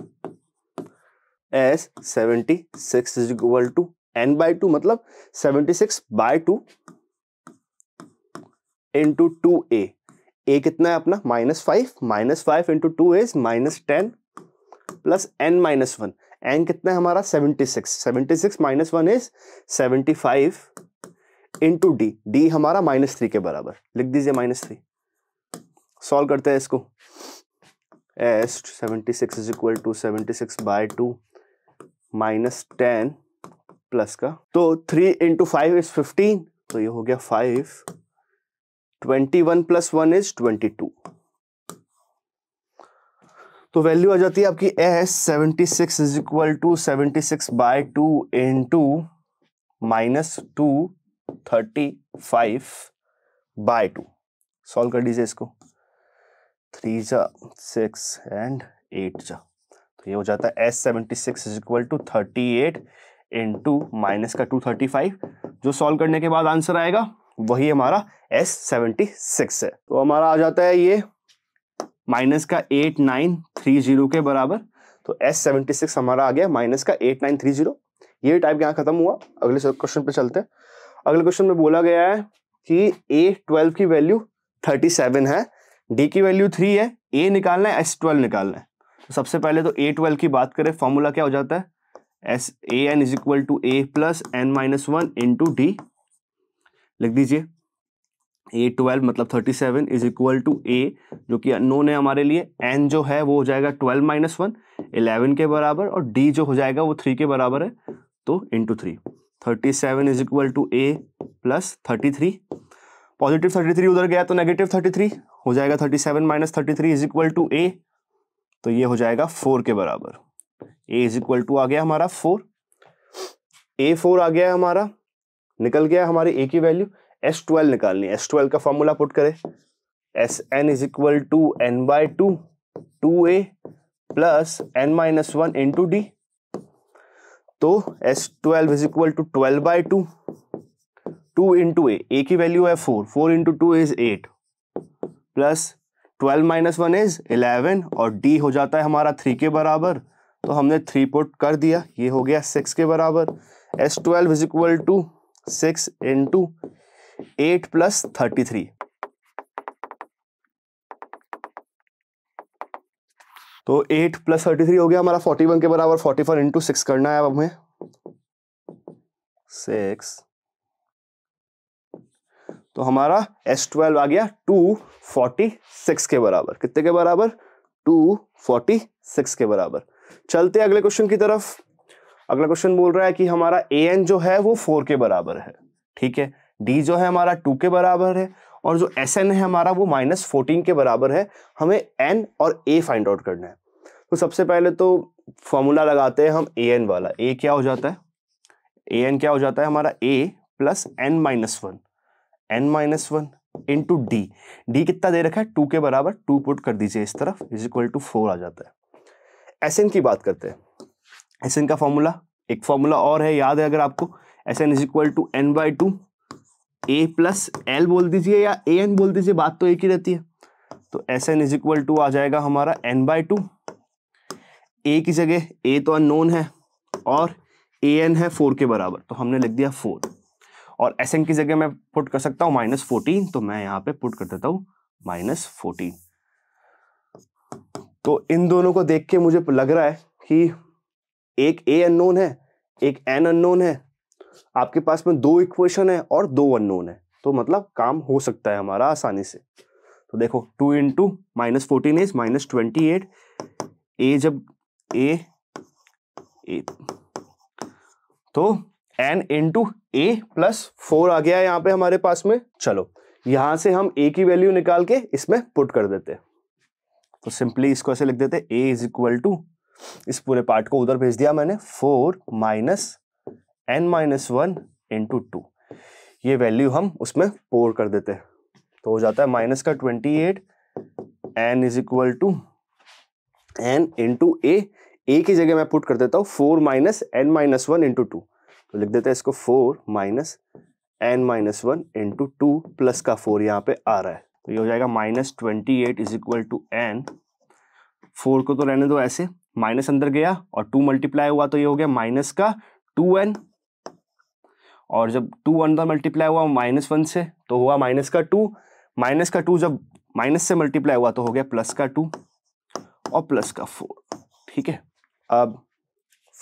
Speaker 1: S seventy six is equal to N by two मतलब seventy six by two into two A A कितना है अपना minus five minus five into two is minus ten plus N minus one N कितना है हमारा seventy six seventy six minus one is seventy five into D D हमारा माइनस थ्री के बराबर लिख दीजिए माइनस थ्री सॉल्व करते हैं इसको S seventy six is equal to seventy six by two minus ten plus का तो three into five is fifteen तो ये हो गया five twenty one plus one is twenty two तो वैल्यू आ जाती है आपकी S seventy six is equal to seventy six by two into minus two thirty five by two solve कर दीजिए इसको थ्री जा सिक्स एंड एट जा तो ये हो जाता है S seventy six is equal to thirty eight into minus का 235 जो सॉल्व करने के बाद आंसर आएगा वही हमारा एस सेवेंटी सिक्स है तो हमारा आ जाता है ये माइनस का एट नाइन थ्री जीरो के बराबर तो एस सेवेंटी सिक्स हमारा आ गया माइनस का एट नाइन थ्री जीरो ये टाइप यहाँ खत्म हुआ अगले क्वेश्चन पे चलते हैं अगले क्वेश्चन में बोला गया है कि ए ट्वेल्व की वैल्यू थर्टी सेवन है डी की वैल्यू थ्री है ए निकालना है एस ट्वेल्व निकालना है तो सबसे पहले तो ए ट्वेल्व की बात करें फॉर्मूला क्या हो जाता है S A N is equal to A plus N minus one into D लिख दीजिए ए ट्वेल्व मतलब thirty seven is equal to ए जो कि अनोन है हमारे लिए एन जो है वो हो जाएगा ट्वेल्व माइनस वन इलेवन के बराबर और डी जो हो जाएगा वो थ्री के बराबर है तो into three thirty seven is equal to A plus thirty three positive thirty three उधर गया तो नेगेटिव थर्टी थ्री हो जाएगा thirty seven minus thirty three is equal to ए तो ये हो जाएगा फोर के बराबर ए इज इक्वल टू आ गया हमारा फोर ए फोर आ गया हमारा निकल गया हमारे ए की वैल्यू एस ट्वेल्व निकालनी एस ट्वेल्व का फॉर्मूला पुट करें s N is equal to n by two two A plus N minus one into D तो s twelve is equal to twelve by two two into a ए की वैल्यू है four four into two is eight plus twelve minus one is eleven और डी हो जाता है हमारा थ्री के बराबर तो हमने थ्री पुट कर दिया ये हो गया सिक्स के बराबर s twelve is equal to six into eight plus thirty three तो एट प्लस थर्टी थ्री हो गया हमारा फोर्टी वन के बराबर फोर्टी फोर इंटू सिक्स करना है अब हमें सिक्स तो हमारा एस ट्वेल्व आ गया टू फोर्टी सिक्स के बराबर कितने के बराबर टू फोर्टी सिक्स के बराबर चलते अगले क्वेश्चन की तरफ अगला क्वेश्चन बोल रहा है कि हमारा ए एन जो है वो फोर के बराबर है ठीक है डी जो है हमारा टू के बराबर है और जो एस एन है हमारा वो माइनस फोर्टीन के बराबर है हमें एन और ए फाइंड आउट करना है तो सबसे पहले तो फॉर्मूला लगाते हैं हम ए एन वाला ए क्या हो जाता है ए एन क्या हो जाता है हमारा a plus N minus one n minus one into D D कितना दे रखा है टू के बराबर टू पुट कर दीजिए इस तरफ इज इक्वल टू फोर आ जाता है एस एन की बात करते हैं एस का फॉर्मूला एक फॉर्मूला और है याद है अगर आपको s N is equal to N by two A plus l बोल दीजिए या ए एन बोल दीजिए बात तो एक ही रहती है तो s N is equal to आ जाएगा हमारा एन बाई टू ए की जगह ए तो अननोन है और ए एन है फोर के बराबर तो हमने लिख दिया फोर और एस एन की जगह मैं पुट कर सकता हूँ माइनस फोर्टीन तो मैं यहाँ पे पुट कर देता हूँ माइनस फोर्टीन तो इन दोनों को देख के मुझे लग रहा है कि एक ए अननोन है एक एन अननोन है आपके पास में दो इक्वेशन है और दो अननोन है तो मतलब काम हो सकता है हमारा आसानी से तो देखो two into minus fourteen is minus twenty eight a जब ए, ए तो n into a plus four आ गया यहां यहाँ पे हमारे पास में चलो यहां से हम ए की वैल्यू निकाल के इसमें पुट कर देते हैं तो सिंपली इसको ऐसे लिख देते ए इज इक्वल टू इस पूरे पार्ट को उधर भेज दिया मैंने four minus n minus one into two ये वैल्यू हम उसमें पोर कर देते हैं तो हो जाता है माइनस का twenty eight n is equal to n into a ए की जगह मैं पुट कर देता हूँ four minus n minus one into two तो लिख देते हैं इसको four minus n minus one into two plus का फोर यहाँ पे आ रहा है तो ये हो जाएगा minus twenty eight is equal to n four को तो रहने दो ऐसे माइनस अंदर गया और टू मल्टीप्लाई हुआ तो ये हो गया माइनस का टू एन और जब टू अंदर मल्टीप्लाई हुआ माइनस वन से तो हुआ माइनस का टू माइनस का टू जब माइनस से मल्टीप्लाई हुआ तो हो गया प्लस का टू और प्लस का फोर ठीक है अब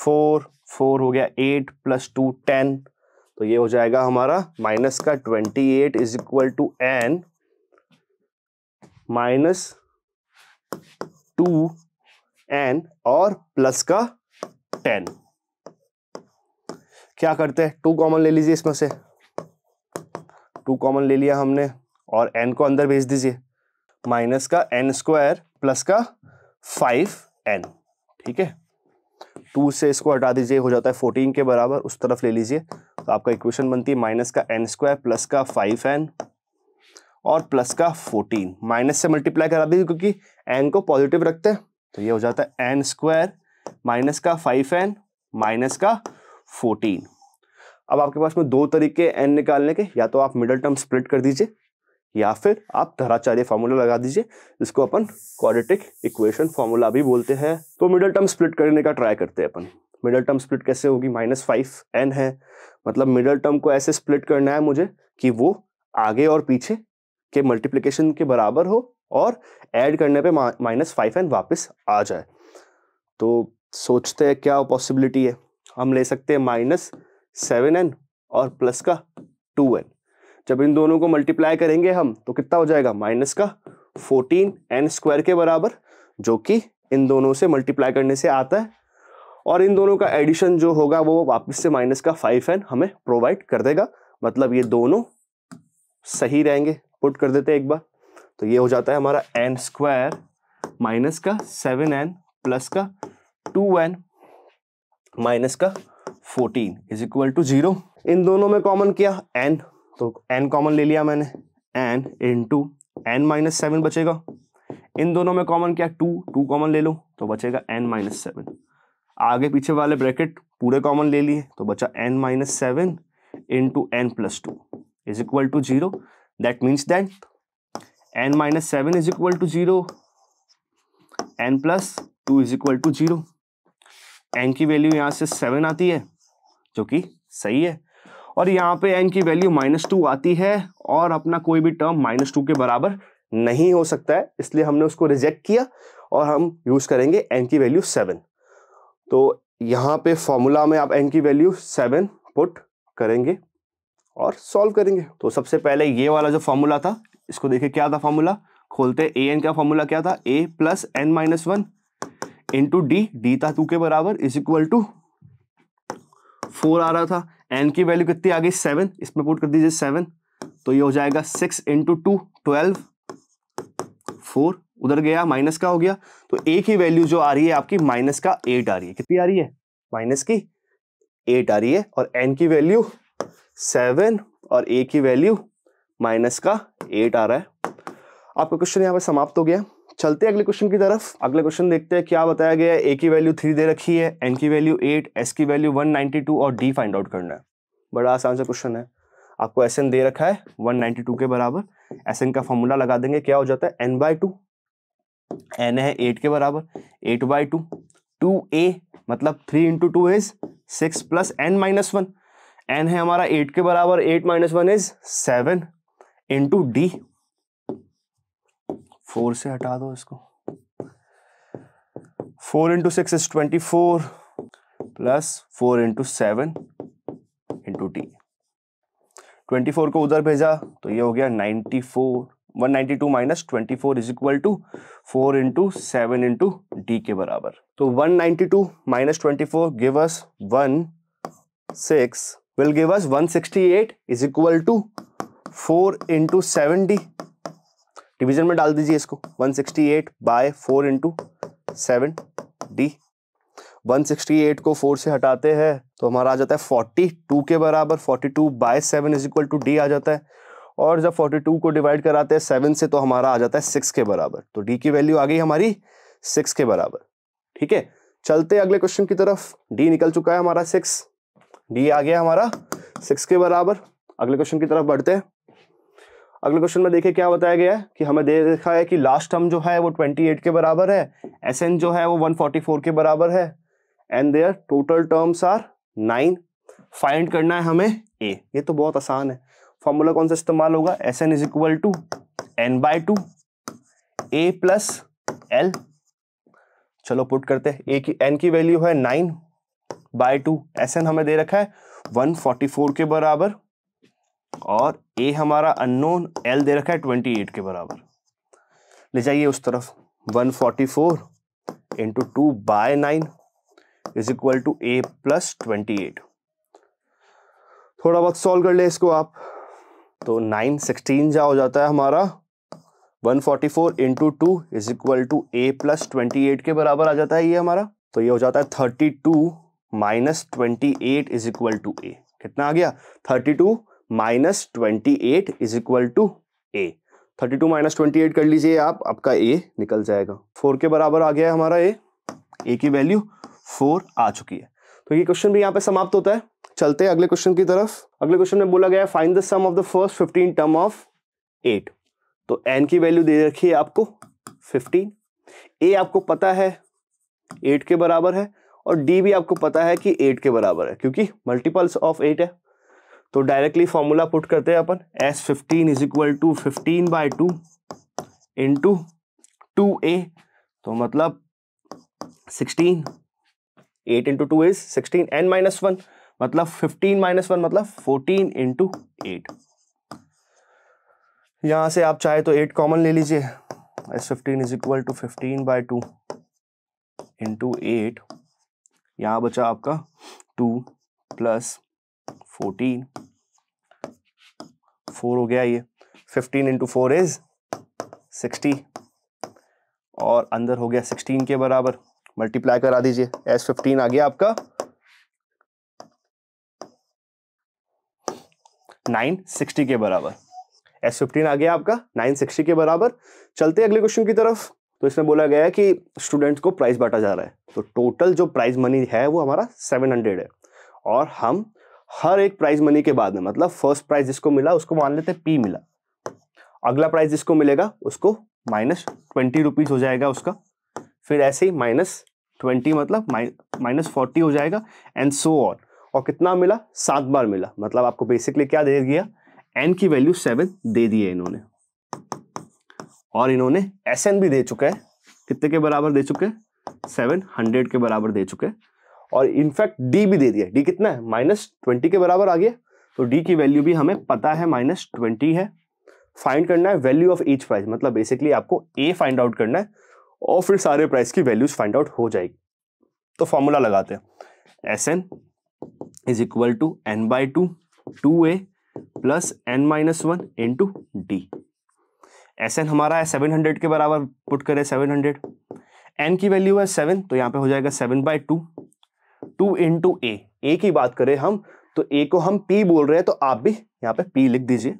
Speaker 1: फोर फोर हो गया एट प्लस टू टेन तो ये हो जाएगा हमारा माइनस का twenty eight is equal to n minus two n और प्लस का टेन क्या करते हैं टू कॉमन ले लीजिए इसमें से टू कॉमन ले लिया हमने और एन को अंदर भेज दीजिए माइनस का एन स्क्वायर प्लस का फाइव एन ठीक है टू से इसको हटा दीजिए हो जाता है फोर्टीन के बराबर उस तरफ ले लीजिए तो आपका इक्वेशन बनती है माइनस का एन स्क्वायर प्लस का फाइव एन और प्लस का फोर्टीन माइनस से मल्टीप्लाई करा दीजिए क्योंकि एन को पॉजिटिव रखते हैं तो ये हो जाता है एन स्क्वायर माइनस का फाइव एन माइनस का फोर्टीन अब आपके पास में दो तरीके एन निकालने के या तो आप मिडल टर्म स्प्लिट कर दीजिए या फिर आप धराचार्य फार्मूला लगा दीजिए जिसको अपन क्वाड्रेटिक इक्वेशन फार्मूला भी बोलते हैं तो मिडल टर्म स्प्लिट करने का ट्राई करते हैं अपन मिडल टर्म स्प्लिट कैसे होगी माइनस फाइव एन है मतलब मिडल टर्म को ऐसे स्प्लिट करना है मुझे कि वो आगे और पीछे के मल्टीप्लिकेशन के बराबर हो और ऐड करने पे माइनस फाइव एन वापस आ जाए तो सोचते हैं क्या पॉसिबिलिटी है हम ले सकते हैं माइनस सेवन एन और प्लस का टू एन जब इन दोनों को मल्टीप्लाई करेंगे हम तो कितना हो जाएगा माइनस का फोर्टीन एन स्क्वायर के बराबर जो कि इन दोनों से मल्टीप्लाई करने से आता है और इन दोनों का एडिशन जो होगा वो वापस से माइनस का फाइव एन हमें प्रोवाइड कर देगा मतलब ये दोनों सही रहेंगे पुट कर देते हैं एक बार तो ये हो जाता है हमारा एन स्क्वायर माइनस का सेवन एन प्लस का टू एन माइनस का fourteen is equal to zero इन दोनों में कॉमन किया एन तो एन कॉमन ले लिया मैंने n into n minus seven बचेगा इन दोनों में कॉमन किया टू टू कॉमन ले लो तो बचेगा एन माइनस सेवन आगे पीछे वाले ब्रैकेट पूरे कॉमन ले लिए तो बचा n minus seven into n plus two is equal to zero that means that n minus 7 is equal to 0 n plus 2 is equal to 0 n की वैल्यू यहां से 7 आती है जो कि सही है और यहाँ पे n की वैल्यू माइनस टू आती है और अपना कोई भी टर्म माइनस टू के बराबर नहीं हो सकता है इसलिए हमने उसको रिजेक्ट किया और हम यूज़ करेंगे n की वैल्यू 7 तो यहां पे फॉर्मूला में आप n की वैल्यू 7 पुट करेंगे और सॉल्व करेंगे तो सबसे पहले ये वाला जो फॉर्मूला था इसको देखिए क्या था फॉर्मूला खोलते ए एन का फॉर्मूला क्या था a plus N minus one into D d था टू के बराबर इज इक्वल टू फोर आ रहा था एन की वैल्यू कितनी आ गई सेवन इसमें पुट कर दीजिए सेवन तो ये हो जाएगा six into two twelve four उधर गया माइनस का हो गया तो ए की वैल्यू जो आ रही है आपकी माइनस का एट आ रही है कितनी आ रही है माइनस की एट आ रही है और एन की वैल्यू सेवन और ए की वैल्यू माइनस का एट आ रहा है आपका क्वेश्चन यहाँ पर समाप्त हो गया चलते हैं अगले क्वेश्चन की तरफ अगले क्वेश्चन देखते हैं क्या बताया गया है ए की वैल्यू थ्री दे रखी है एन की वैल्यू एट एस की वैल्यू वन नाइन्टी टू और डी फाइंड आउट करना है बड़ा आसान सा क्वेश्चन है आपको एस एन दे रखा है वन नाइन्टी टू के बराबर एस एन का फॉर्मूला लगा देंगे क्या हो जाता है एन बाई टू एन है एट के बराबर eight by two two a मतलब three into two is six plus N minus one n है हमारा एट के बराबर eight minus one is seven into d four से हटा दो इसको four into six is twenty four plus four into seven into d twenty four को उधर भेजा तो ये हो गया ninety four one ninety two minus twenty four is equal to four into seven into d के बराबर तो one ninety two minus twenty four give us one six will give us 168 is equal to 4 into seventy division में डाल दीजिए इसको 168 sixty eight by four into seven d one को 4 से हटाते हैं तो हमारा आ जाता है 42 के बराबर 42 two by seven is equal to d आ जाता है और जब 42 को डिवाइड कराते हैं सेवन से तो हमारा आ जाता है सिक्स के बराबर तो डी की वैल्यू आ गई हमारी सिक्स के बराबर ठीक है चलते अगले क्वेश्चन की तरफ डी निकल चुका है हमारा सिक्स डी आ गया हमारा सिक्स के बराबर अगले क्वेश्चन की तरफ बढ़ते हैं अगले क्वेश्चन में देखिए क्या बताया गया है कि हमें दे देखा है कि लास्ट टर्म जो है वो 28 के बराबर है एस एन जो है वो 144 के बराबर है and there total terms are nine find करना है हमें ए ये तो बहुत आसान है फॉर्मूला कौन सा इस्तेमाल होगा s N is equal to n by two A plus l चलो पुट करते हैं ए की एन की वैल्यू है nine by two s n हमें दे रखा है 144 के बराबर और ए हमारा अननोन एल दे रखा है 28 के बराबर ले जाइए उस तरफ 144 forty four into two by nine is equal to A plus twenty eight थोड़ा बहुत सॉल्व कर ले इसको आप तो नाइन सिक्सटीन जा हो जाता है हमारा 144 forty four into two is equal to A plus twenty eight के बराबर आ जाता है ये हमारा तो ये हो जाता है thirty two minus twenty eight is equal to a कितना आ गया thirty two minus twenty eight is equal to a thirty two minus twenty eight कर लीजिए आप आपका ए निकल जाएगा फोर के बराबर आ गया है हमारा ए ए की वैल्यू फोर आ चुकी है तो ये क्वेश्चन भी यहाँ पे समाप्त होता है चलते हैं अगले क्वेश्चन की तरफ अगले क्वेश्चन में बोला गया है find the sum of the first fifteen term of eight तो एन की वैल्यू दे रखी है आपको फिफ्टीन ए आपको पता है एट के बराबर है और डी भी आपको पता है कि एट के बराबर है क्योंकि मल्टीपल्स ऑफ एट है तो डायरेक्टली फॉर्मूला पुट करते हैं अपन s fifteen is equal to fifteen by two into two ए तो मतलब sixteen eight into two is sixteen n minus one मतलब फिफ्टीन माइनस वन मतलब फोर्टीन इंटू एट यहां से आप चाहे तो एट कॉमन ले लीजिए s fifteen is equal to fifteen by two into eight यहां बचा आपका टू प्लस फोर्टीन फोर हो गया ये fifteen into four is sixty और अंदर हो गया सिक्सटीन के बराबर मल्टीप्लाई करा दीजिए एस फिफ्टीन आ गया आपका नाइन सिक्सटी के बराबर एस फिफ्टीन आ गया आपका नाइन सिक्सटी के बराबर चलते अगले क्वेश्चन की तरफ तो इसमें बोला गया है कि स्टूडेंट्स को प्राइज बांटा जा रहा है तो टोटल जो प्राइज मनी है वो हमारा सेवन हंड्रेड है और हम हर एक प्राइज मनी के बाद में मतलब फर्स्ट प्राइज जिसको मिला उसको मान लेते हैं पी मिला अगला प्राइज जिसको मिलेगा उसको माइनस ट्वेंटी रुपीज हो जाएगा उसका फिर ऐसे ही माइनस ट्वेंटी मतलब माइनस फोर्टी हो जाएगा एंड सो ऑन और कितना मिला सात बार मिला मतलब आपको बेसिकली क्या दे दिया एन की वैल्यू सेवन दे दी है इन्होंने और इन्होंने एस भी दे चुका है कितने के बराबर दे चुके सेवन हंड्रेड के बराबर दे चुके और इनफैक्ट डी भी दे दिया डी कितना है माइनस ट्वेंटी के बराबर आ गया तो डी की वैल्यू भी हमें पता है माइनस ट्वेंटी है फाइंड करना है वैल्यू ऑफ ईच प्राइस मतलब बेसिकली आपको ए फाइंड आउट करना है और फिर सारे प्राइस की वैल्यूज फाइंड आउट हो जाएगी तो फॉर्मूला लगाते हैं S N is equal to N by two two A plus N minus one into d s n हमारा है सेवन हंड्रेड के बराबर पुट करें सेवन हंड्रेड एन की वैल्यू है सेवन तो यहाँ पे हो जाएगा seven by two two into ए ए की बात करें हम तो ए को हम पी बोल रहे हैं तो आप भी यहाँ पे पी लिख दीजिए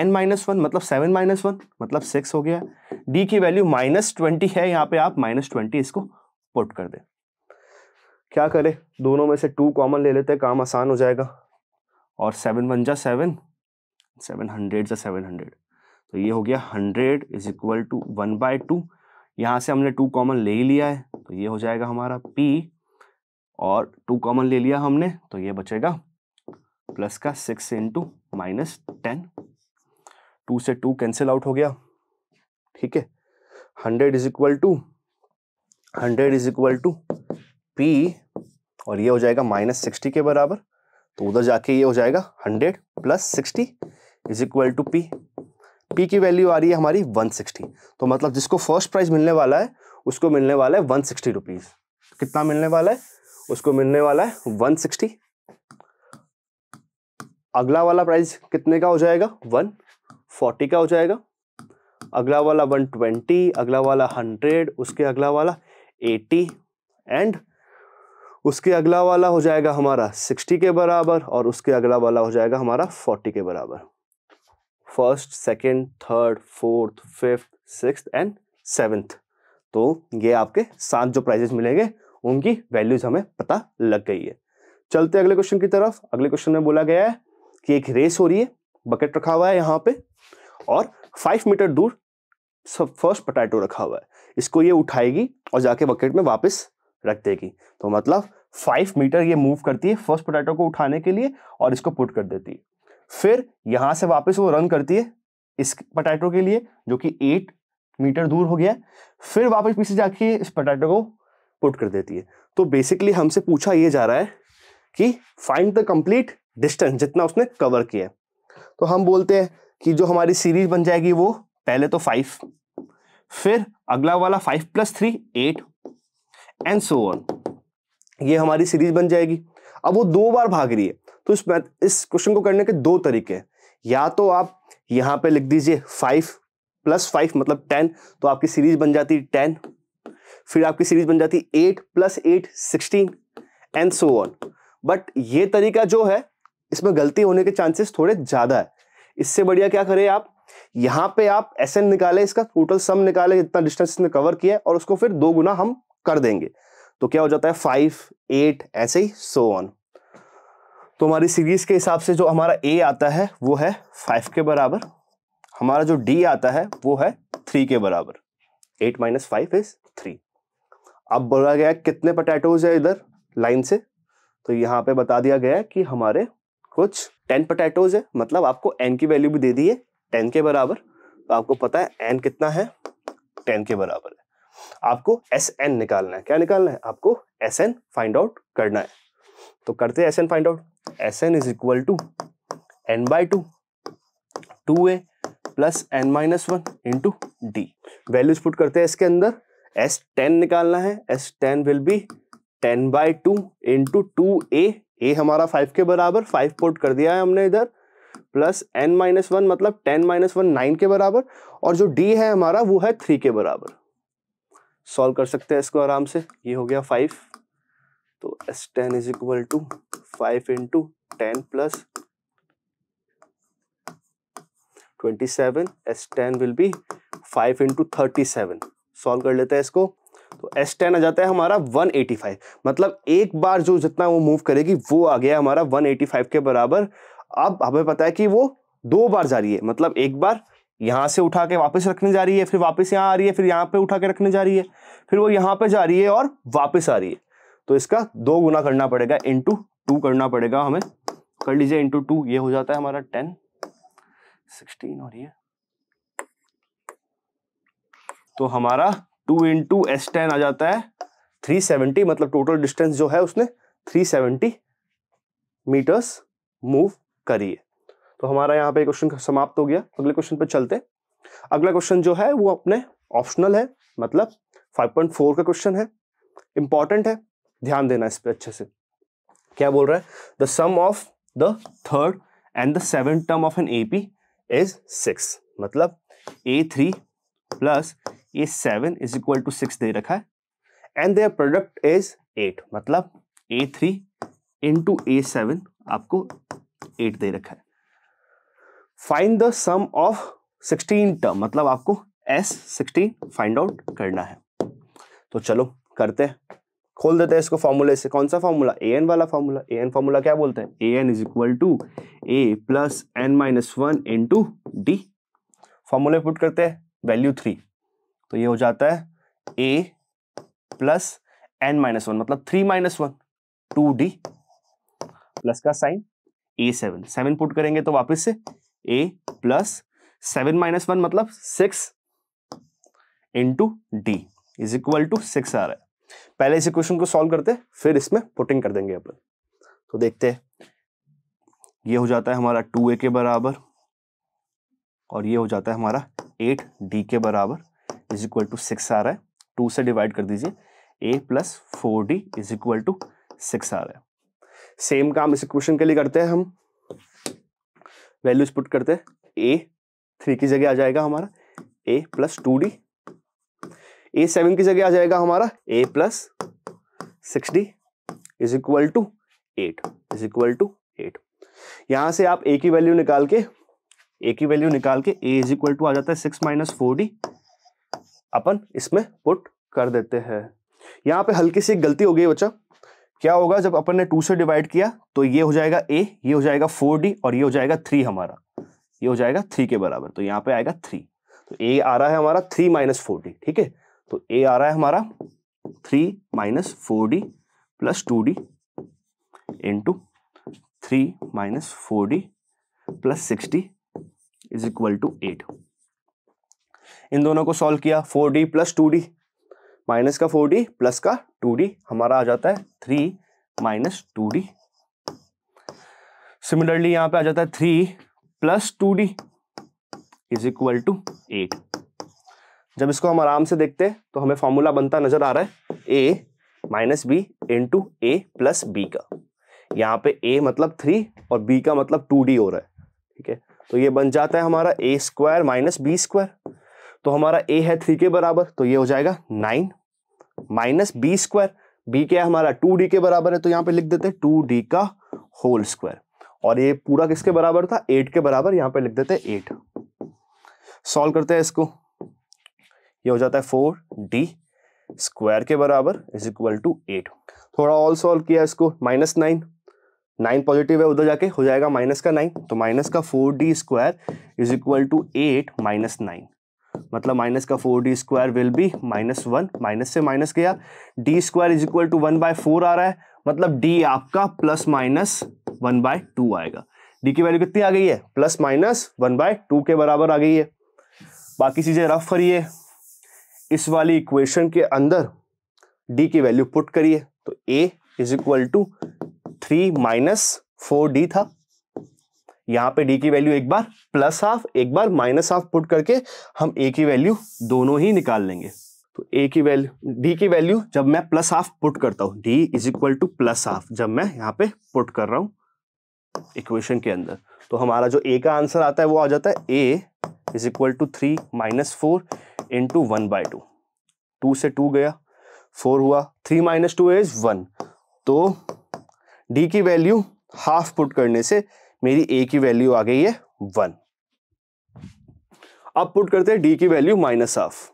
Speaker 1: एन माइनस वन मतलब सेवन माइनस वन मतलब सिक्स हो गया डी की वैल्यू माइनस ट्वेंटी है यहाँ पे आप माइनस ट्वेंटी इसको पुट कर दे क्या करें दोनों में से टू कॉमन ले लेते हैं काम आसान हो जाएगा और सेवन वन जा सेवन सेवन हंड्रेड जा सेवन हंड्रेड तो ये हो गया hundred is equal to one by two यहाँ से हमने टू कॉमन ले ही लिया है तो ये हो जाएगा हमारा P और टू कॉमन ले लिया हमने तो ये बचेगा प्लस का six into minus ten two से टू कैंसिल आउट हो गया ठीक है hundred is equal to hundred is equal to p और ये हो जाएगा माइनस सिक्सटी के बराबर तो उधर जाके ये हो जाएगा hundred plus sixty is equal to p p की वैल्यू आ रही है हमारी 160 तो मतलब जिसको फर्स्ट प्राइज मिलने वाला है उसको मिलने वाला है 160 सिक्सटी कितना मिलने वाला है उसको मिलने वाला है 160 अगला वाला प्राइस कितने का हो जाएगा 140 का हो जाएगा अगला वाला वन ट्वेंटी अगला वाला हंड्रेड उसके अगला वाला एटी एंड उसके अगला वाला हो जाएगा हमारा सिक्सटी के बराबर और उसके अगला वाला हो जाएगा हमारा फोर्टी के बराबर first second third fourth fifth six and seventh तो ये आपके सात जो प्राइजेस मिलेंगे उनकी वैल्यूज हमें पता लग गई है चलते अगले क्वेश्चन की तरफ अगले क्वेश्चन में बोला गया है कि एक रेस हो रही है बकेट रखा हुआ है यहाँ पे और फाइव मीटर दूर सब फर्स्ट पटाटो रखा हुआ है इसको ये उठाएगी और जाके बकेट में वापस रख देगी तो मतलब फाइव मीटर ये मूव करती है फर्स्ट पोटैटो को उठाने के लिए और इसको पुट कर देती है फिर यहां से वापस वो रन करती है इस पटैटो के लिए जो कि एट मीटर दूर हो गया फिर वापस पीछे जाके इस पटैटो को पुट कर देती है तो बेसिकली हमसे पूछा ये जा रहा है कि फाइंड द कंप्लीट डिस्टेंस जितना उसने कवर किया तो हम बोलते हैं कि जो हमारी सीरीज बन जाएगी वो पहले तो फाइव फिर अगला वाला five plus three eight and so on ये हमारी सीरीज बन जाएगी अब वो दो बार भाग रही है तो इस इस क्वेश्चन को करने के दो तरीके हैं या तो आप यहां पे लिख दीजिए फाइव प्लस फाइव मतलब टेन तो आपकी सीरीज बन जाती टेन फिर आपकी सीरीज बन जाती eight plus eight sixteen and so on but ये तरीका जो है इसमें गलती होने के चांसेस थोड़े ज़्यादा है इससे बढ़िया क्या करें आप यहां पे आप एस एन निकाले इसका टोटल सम निकाले जितना डिस्टेंस इसने कवर किया और उसको फिर दो गुना हम कर देंगे तो क्या हो जाता है फाइव एट ऐसे ही सो ऑन तो हमारी सीरीज के हिसाब से जो हमारा ए आता है वो है फाइव के बराबर हमारा जो डी आता है वो है थ्री के बराबर eight minus five is three अब बोला गया कितने पटेटोज है इधर लाइन से तो यहाँ पे बता दिया गया कि हमारे कुछ टेन पटेटोज है मतलब आपको एन की वैल्यू भी दे दी है टेन के बराबर तो आपको पता है एन कितना है टेन के बराबर है आपको एस एन निकालना है क्या निकालना है आपको एस एन फाइंड आउट करना है तो करते हैं S n find out s N is equal to N by two two A plus N minus one into d values put करते हैं इसके अंदर एस टेन निकालना है s ten will be ten by two into two A a हमारा फाइव के बराबर फाइव पुट कर दिया है हमने इधर प्लस एन माइनस वन मतलब टेन माइनस वन नाइन के बराबर और जो डी है हमारा वो है थ्री के बराबर सॉल्व कर सकते हैं इसको आराम से ये हो गया फाइव तो s ten is equal to five into ten plus twenty seven s ten will be five into thirty seven solve कर लेते हैं इसको तो एस टेन आ जाता है हमारा 185 मतलब एक बार जो जितना वो मूव करेगी वो आ गया हमारा 185 के बराबर अब हमें पता है कि वो दो बार जा रही है मतलब एक बार यहाँ से उठा के वापस रखने जा रही है फिर वापस यहाँ आ रही है फिर यहाँ पे उठा के रखने जा रही है फिर वो यहाँ पे जा रही है और वापस आ रही है तो इसका दो गुना करना पड़ेगा इंटू टू करना पड़ेगा हमें कर लीजिए इंटू टू ये हो जाता है हमारा टेन सिक्सटीन और ये तो हमारा टू इंटू एस टेन आ जाता है थ्री सेवेंटी मतलब टोटल डिस्टेंस जो है उसने थ्री सेवेंटी मीटर्स मूव करिए तो हमारा यहाँ पे क्वेश्चन समाप्त हो गया अगले क्वेश्चन पर चलते अगला क्वेश्चन जो है वो अपने ऑप्शनल है मतलब 5.4 का क्वेश्चन है इंपॉर्टेंट है ध्यान देना इस पर अच्छे से क्या बोल रहा है the sum of the third and the seven term of an A P is six मतलब a three plus a seven is equal to six दे रखा है and their product is eight मतलब a three into a seven आपको एट दे रखा है find the sum of sixteen term मतलब आपको एस सिक्सटीन फाइंड आउट करना है तो चलो करते हैं खोल देते हैं इसको फॉर्मूले से कौन सा फॉर्मूला ए एन वाला फॉर्मूला ए एन फॉर्मूला क्या बोलते हैं a N is equal to A plus N minus one into d फॉर्मूले पुट करते हैं वैल्यू थ्री तो ये हो जाता है ए प्लस एन माइनस वन मतलब three minus one to d plus का sign a seven seven put करेंगे तो वापस से ए प्लस सेवन माइनस वन मतलब six into D is equal to six आ रहा है पहले इस इक्वेशन को सॉल्व करते फिर इसमें पुटिंग कर देंगे अपन तो देखते हैं ये हो जाता है हमारा टू ए के बराबर और ये हो जाता है हमारा एट डी के बराबर इज इक्वल टू सिक्स आ रहा है टू से डिवाइड कर दीजिए a plus four d is equal to six आ रहा है सेम काम इस इक्वेशन के लिए करते हैं हम वैल्यूज पुट करते हैं ए थ्री की जगह आ जाएगा हमारा a plus two D a seven की जगह आ जाएगा हमारा a plus six d is equal to eight is equal to eight यहां से आप ए की वैल्यू निकाल के ए की वैल्यू निकाल के ए इज इक्वल टू आ जाता है सिक्स माइनस फोर डी अपन इसमें पुट कर देते हैं यहां पे हल्की सी गलती हो गई बच्चा क्या होगा जब अपन ने टू से डिवाइड किया तो ये हो जाएगा ए ये हो जाएगा फोर डी और ये हो जाएगा थ्री हमारा ये हो जाएगा थ्री के बराबर तो यहाँ पे आएगा थ्री तो ए आ रहा है हमारा थ्री माइनस फोर डी ठीक है तो ए आ रहा है हमारा three minus four d plus two d into three minus four d plus sixty is equal to eight इन दोनों को सॉल्व किया four d plus two d minus का फोर डी प्लस का टू डी हमारा आ जाता है three minus two d similarly यहां पे आ जाता है three plus two D is equal to eight जब इसको हम आराम से देखते हैं तो हमें फॉर्मूला बनता नजर आ रहा है a minus b into a plus B का यहाँ पे ए मतलब थ्री और बी का मतलब टू डी हो रहा है ठीक है तो ये बन जाता है हमारा a square minus b square तो हमारा ए है थ्री के बराबर तो ये हो जाएगा nine minus b square b क्या है हमारा टू डी के बराबर है तो यहाँ पे लिख देते हैं टू डी का होल स्क्वायर और ये पूरा किसके बराबर था एट के बराबर यहाँ पे लिख देते एट सॉल्व करते हैं इसको ये हो जाता है फोर डी स्क्वायर के बराबर इज इक्वल टू एट थोड़ा ऑल सॉल्व किया इसको माइनस नाइन नाइन पॉजिटिव है उधर जाके हो जाएगा माइनस का नाइन तो माइनस का four d square is equal to eight minus nine मतलब माइनस का four d square will be minus one minus से माइनस गया d square is equal to one by four आ रहा है मतलब डी आपका plus minus one by two आएगा डी की वैल्यू कितनी आ गई है plus minus one by two के बराबर आ गई है बाकी चीज़ें रफ करिए इस वाली इक्वेशन के अंदर डी की वैल्यू पुट करिए तो a is equal to three minus four d था यहाँ पे डी की वैल्यू एक बार प्लस हाफ एक बार माइनस हाफ पुट करके हम ए की वैल्यू दोनों ही निकाल लेंगे तो ए की वैल्यू डी की वैल्यू जब मैं प्लस हाफ पुट करता हूँ d is equal to plus half जब मैं यहाँ पे पुट कर रहा हूँ इक्वेशन के अंदर तो हमारा जो ए का आंसर आता है वो आ जाता है ए is equal to three minus four into one by two two से टू गया फोर हुआ three minus two is one तो डी की वैल्यू हाफ पुट करने से मेरी ए की वैल्यू आ गई है वन अब पुट करते हैं डी की वैल्यू माइनस हाफ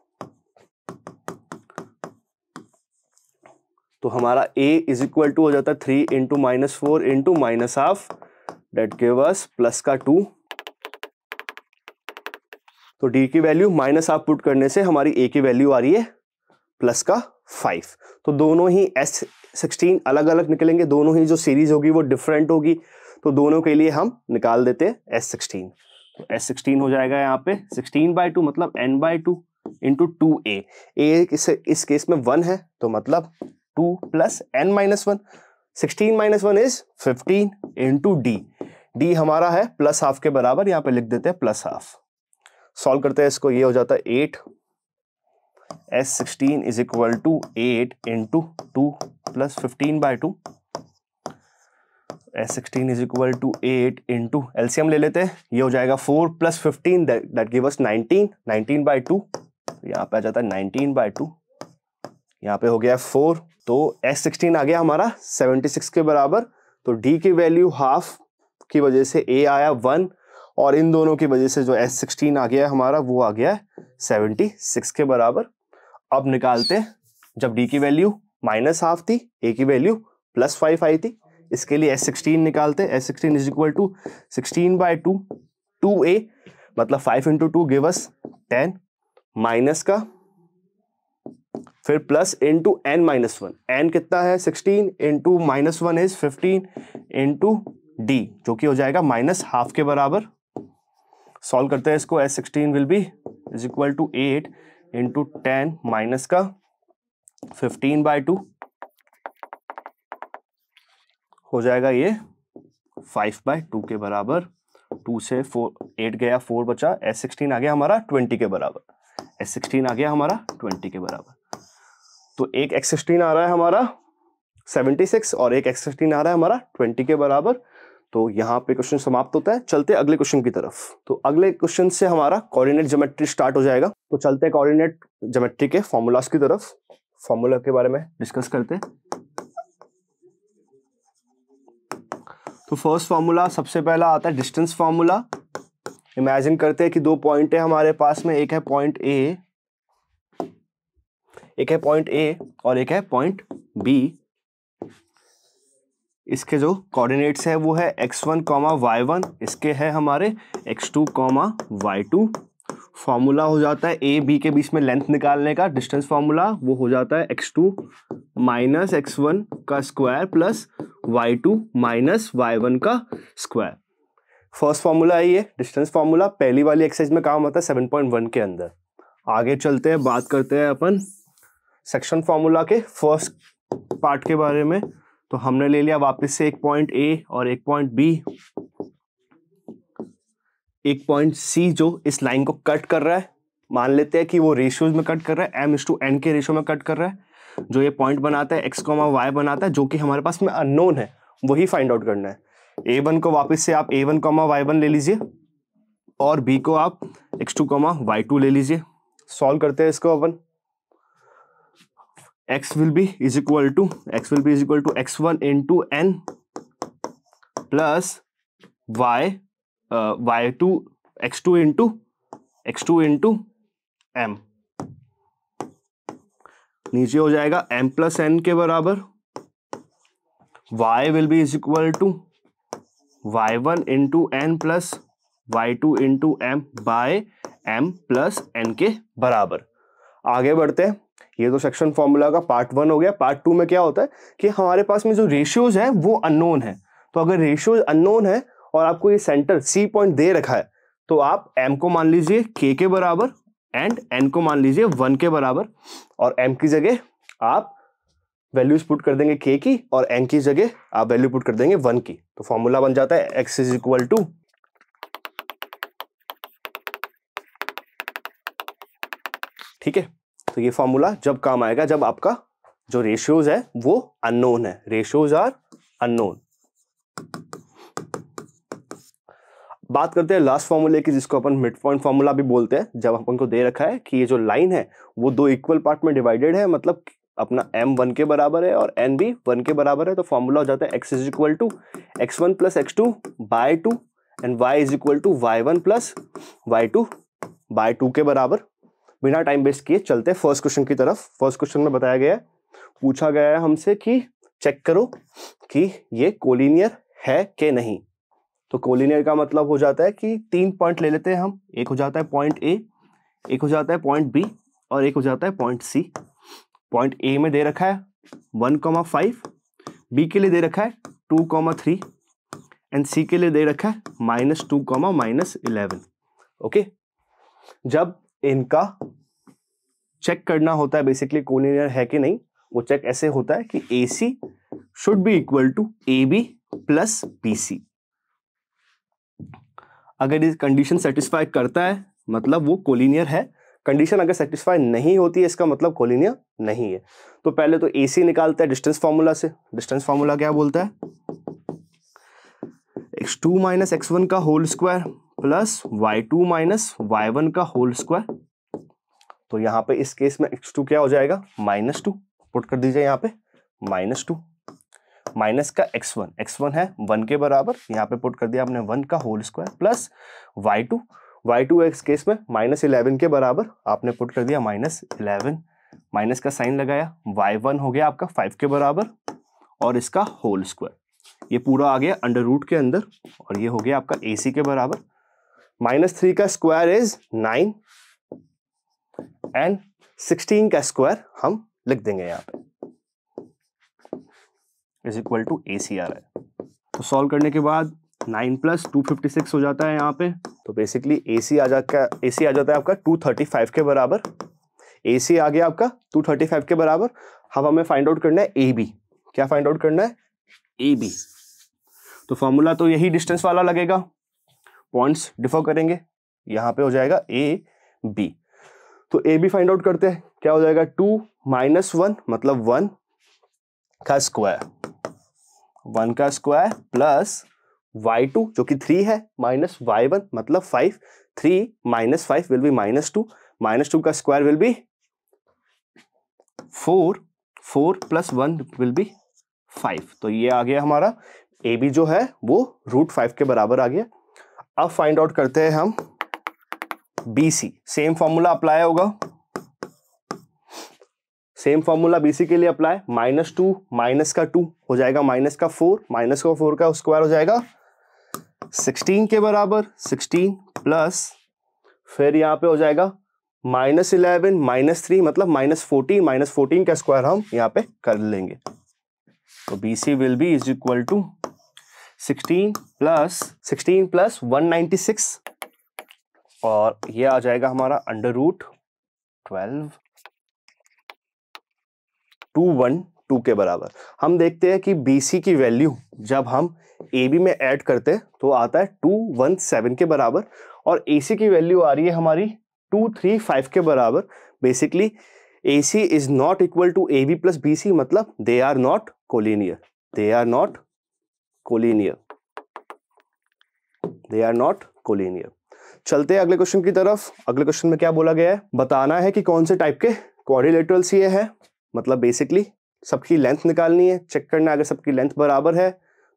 Speaker 1: तो हमारा ए इज इक्वल टू हो जाता है three into minus four into minus half डेट के बस प्लस का टू तो डी की वैल्यू माइनस हाफ पुट करने से हमारी ए की वैल्यू आ रही है प्लस का फाइव तो दोनों ही एस सिक्सटीन अलग अलग निकलेंगे दोनों ही जो सीरीज होगी वो डिफरेंट होगी तो दोनों के लिए हम निकाल देते हैं एस सिक्सटीन तो एस सिक्सटीन हो जाएगा यहाँ पे सिक्सटीन बाई टू मतलब n by two into two ए इस, इस केस में वन है तो मतलब two plus N minus one sixteen minus one is fifteen into D D हमारा है प्लस हाफ के बराबर यहाँ पे लिख देते हैं प्लस हाफ सॉल्व करते हैं इसको ये हो जाता है eight S sixteen is equal to eight into two plus fifteen by two S sixteen is equal to eight into एल्सियम ले लेते हैं ये हो जाएगा four plus fifteen that give us nineteen nineteen by two यहाँ पे आ जाता है नाइनटीन बाई टू यहाँ पे हो गया फोर तो एस सिक्सटीन आ गया हमारा सेवेंटी सिक्स के बराबर तो डी की वैल्यू हाफ की वजह से ए आया वन और इन दोनों की वजह से जो एस सिक्सटीन आ गया हमारा वो आ गया सेवेंटी सिक्स के बराबर अब निकालते हैं जब डी की वैल्यू माइनस हाफ थी ए की वैल्यू प्लस फाइव आई थी इसके लिए एस सिक्सटीन निकालते हैं S sixteen is equal to sixteen by two two a मतलब five into two gives ten minus का फिर plus into N minus one N कितना है sixteen into minus one is fifteen into d जो कि हो जाएगा माइनस हाफ के बराबर सॉल्व करते हैं इसको S sixteen will be is equal to eight into ten minus का फिफ्टीन बाई टू हो जाएगा ये फाइव बाई टू के बराबर टू से फोर एट गया फोर बचा एस सिक्सटीन आ गया हमारा ट्वेंटी के बराबर एस सिक्सटीन आ गया हमारा ट्वेंटी के बराबर तो एक एक्स सिक्सटीन आ रहा है हमारा सेवेंटी सिक्स और एक एक्स सिक्सटीन आ रहा है हमारा ट्वेंटी के बराबर तो यहाँ पे क्वेश्चन समाप्त होता है चलते अगले क्वेश्चन की तरफ तो अगले क्वेश्चन से हमारा कोऑर्डिनेट ज्योमेट्री स्टार्ट हो जाएगा तो चलते हैं कोऑर्डिनेट ज्योमेट्री के फॉर्मूलाज की तरफ फॉर्मूला के बारे में डिस्कस करते हैं तो फर्स्ट फार्मूला सबसे पहला आता है डिस्टेंस फार्मूला इमेजिन करते हैं कि दो पॉइंट है हमारे पास में एक है पॉइंट ए एक है पॉइंट ए और एक है पॉइंट बी इसके जो कोऑर्डिनेट्स है वो है x one comma y one इसके है हमारे x two comma y two formula हो जाता है ए बी के बीच में लेंथ निकालने का डिस्टेंस फॉर्मूला वो हो जाता है x two minus x one का square plus y two minus y one का स्क्वायर फर्स्ट फार्मूला है ये डिस्टेंस फार्मूला पहली वाली एक्सरसाइज में काम होता है सेवन पॉइंट वन के अंदर आगे चलते हैं बात करते हैं अपन सेक्शन फार्मूला के फर्स्ट पार्ट के बारे में तो हमने ले लिया वापस से एक पॉइंट ए और एक पॉइंट बी एक पॉइंट सी जो इस लाइन को कट कर रहा है मान लेते हैं कि वो रेशियोज में कट कर रहा है एम इस टू एन के रेशियो में कट कर रहा है जो ये पॉइंट बनाता है एक्स कॉमा वाई बनाता है जो कि हमारे पास में अननोन है वही फाइंड आउट करना है ए वन को वापस से आप a one comma y one ले लीजिए और बी को आप x two comma y two ले लीजिए सॉल्व करते हैं इसको अपन x will be is equal to x will be is equal to x one into n plus y y two x two into x two into m नीचे हो जाएगा एम प्लस एन के बराबर y will be is equal to y one into n plus y two into m by M plus n के बराबर आगे बढ़ते हैं ये तो सेक्शन फॉर्मूला का पार्ट वन हो गया पार्ट टू में क्या होता है कि हमारे पास में जो रेशियोज हैं वो अननोन है तो अगर रेशियोज अननोन है और आपको ये सेंटर सी पॉइंट दे रखा है तो आप एम को मान लीजिए के के बराबर एंड एन को मान लीजिए वन के बराबर और एम की जगह आप वैल्यूज पुट कर देंगे के की और एन की जगह आप वैल्यू पुट कर देंगे वन की तो फॉर्मूला बन जाता है एक्स इज इक्वल टू ठीक है तो ये फॉर्मूला जब काम आएगा जब आपका जो रेशियोज है वो अननोन है रेशियोज आर अननोन बात करते हैं लास्ट फॉर्मूले की जिसको अपन मिड पॉइंट फॉर्मूला भी बोलते हैं जब अपन को दे रखा है कि ये जो लाइन है वो दो इक्वल पार्ट में डिवाइडेड है मतलब अपना एम वन के बराबर है और एन भी वन के बराबर है तो फॉर्मूला हो जाता है x is equal to x one plus x two by two and y is equal to y one plus y two by two के बराबर बिना टाइम वेस्ट किए चलते हैं फर्स्ट क्वेश्चन की तरफ फर्स्ट क्वेश्चन में बताया गया है पूछा गया है हमसे कि चेक करो कि ये कोलिनियर है कि नहीं तो कोलिनियर का मतलब हो जाता है कि तीन पॉइंट ले लेते हैं हम एक हो जाता है पॉइंट ए एक हो जाता है पॉइंट बी और एक हो जाता है पॉइंट सी पॉइंट ए में दे रखा है वन कॉमा फाइव बी के लिए दे रखा है two comma three and C के लिए दे रखा है minus two comma minus eleven okay जब इनका चेक करना होता है बेसिकली कोलिनियर है कि नहीं वो चेक ऐसे होता है कि A C should be equal to A B plus B C अगर इस कंडीशन सेटिस्फाई करता है मतलब वो कोलिनियर है कंडीशन अगर सेटिस्फाई नहीं होती है इसका मतलब कोलिनियर नहीं है तो पहले तो ए सी निकालता है डिस्टेंस फार्मूला से डिस्टेंस फार्मूला क्या बोलता है x two minus x one का whole square plus y two minus y one का होल स्क्वायर तो यहाँ पे इस केस में एक्स टू क्या हो जाएगा माइनस टू पुट कर दीजिए यहाँ पे माइनस टू माइनस का एक्स वन एक्स वन है वन के बराबर यहाँ पे पुट कर दिया आपने वन का whole square plus y two y two x case में माइनस इलेवन के बराबर आपने पुट कर दिया माइनस इलेवन माइनस का साइन लगाया वाई वन हो गया आपका फाइव के बराबर और इसका होल स्क्वायर ये पूरा आ गया अंडर रूट के अंदर और ये हो गया आपका ए सी के बराबर माइनस थ्री का square is nine and sixteen का स्क्वायर हम लिख देंगे यहाँ पे is equal to A C are है तो सॉल्व करने के बाद nine plus two fifty six हो जाता है यहाँ पे तो बेसिकली ए सी आ जाता है ए सी आ जाता है आपका टू थर्टी फाइव के बराबर ए सी आ गया आपका टू थर्टी फाइव के बराबर अब हमें फाइंड आउट करना है ए बी क्या फाइंड आउट करना है ए बी तो फॉर्मूला तो यही डिस्टेंस वाला लगेगा पॉइंट्स डिफर करेंगे यहाँ पे हो जाएगा ए बी तो ए बी फाइंड आउट करते हैं क्या हो जाएगा टू माइनस वन मतलब वन का स्क्वायर वन का स्क्वायर प्लस वाई टू जो कि थ्री है माइनस वाई वन मतलब five three minus five will be minus two minus two का square will be four four plus one will be five तो ये आ गया हमारा ए बी जो है वो रूट फाइव के बराबर आ गया अब फाइंड आउट करते हैं हम B C same formula apply होगा सेम फॉर्मूला बीसी के लिए अप्लाई माइनस टू माइनस का टू हो जाएगा माइनस का फोर माइनस का फोर का स्क्वायर हो जाएगा सिक्सटीन के बराबर सिक्सटीन प्लस फिर यहाँ पे हो जाएगा माइनस इलेवन माइनस थ्री मतलब माइनस फोर्टीन माइनस फोर्टीन का स्क्वायर हम यहाँ पे कर लेंगे तो B C will be is equal to sixteen plus sixteen plus one ninety six और ये आ जाएगा हमारा under root twelve two one two के बराबर हम देखते हैं कि बी सी की वैल्यू जब हम ए बी में ऐड करते हैं तो आता है टू वन सेवन के बराबर और ए सी की वैल्यू आ रही है हमारी टू थ्री फाइव के बराबर basically A C is not equal to A B plus B C मतलब they are not collinear they are not collinear they are not collinear चलते हैं अगले क्वेश्चन की तरफ अगले क्वेश्चन में क्या बोला गया है बताना है कि कौन से टाइप के क्वारिलेटरल्स ये है मतलब बेसिकली सबकी लेंथ निकालनी है चेक करना है अगर सबकी लेंथ बराबर है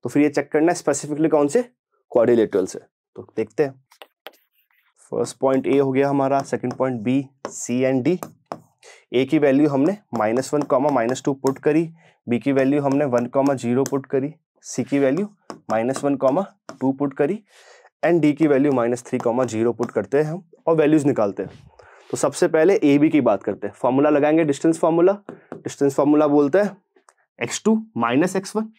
Speaker 1: तो फिर ये चेक करना है स्पेसिफिकली कौन से क्वारिलेटरल से तो देखते हैं फर्स्ट पॉइंट ए हो गया हमारा second point B C and D A की वैल्यू हमने minus one comma minus two put करी बी की वैल्यू हमने वन कॉमा जीरो पुट करी सी की value minus one comma two put करी एंड डी की value minus three comma zero put करते हैं हम और वैल्यूज़ निकालते हैं तो सबसे पहले ए बी की बात करते हैं फॉर्मूला लगाएंगे डिस्टेंस फॉर्मूला डिस्टेंस फॉर्मूला बोलते हैं x two minus x one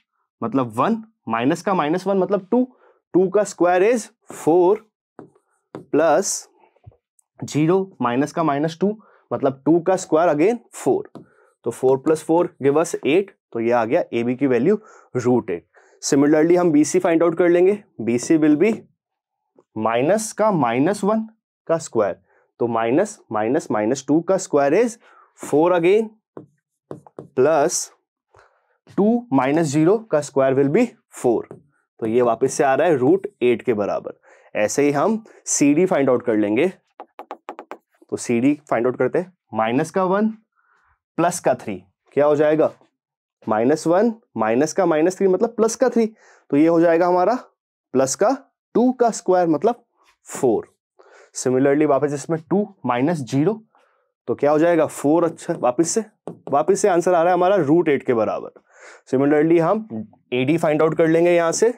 Speaker 1: मतलब वन माइनस का माइनस वन मतलब टू टू का square is four plus zero minus का माइनस टू मतलब टू का स्क्वायर अगेन फोर तो four plus four gives eight तो ये आ गया ए बी की वैल्यू रूट एट सिमिलरली हम बी सी फाइंड आउट कर लेंगे B C will be minus का माइनस वन का स्क्वायर तो माइनस माइनस माइनस टू का square is four again plus two minus zero का स्क्वायर विल बी फोर तो ये वापस से आ रहा है रूट एट के बराबर ऐसे ही हम सी डी फाइंड आउट कर लेंगे तो सी डी फाइंड आउट करते हैं माइनस का वन प्लस का थ्री क्या हो जाएगा माइनस वन माइनस का माइनस थ्री मतलब प्लस का थ्री तो ये हो जाएगा हमारा प्लस का टू का स्क्वायर मतलब फोर सिमिलरली वापस इसमें टू माइनस जीरो तो क्या हो जाएगा फोर अच्छा वापस से वापस से आंसर आ रहा है हमारा रूट एट के बराबर सिमिलरली हम एडी फाइंड आउट कर लेंगे यहां से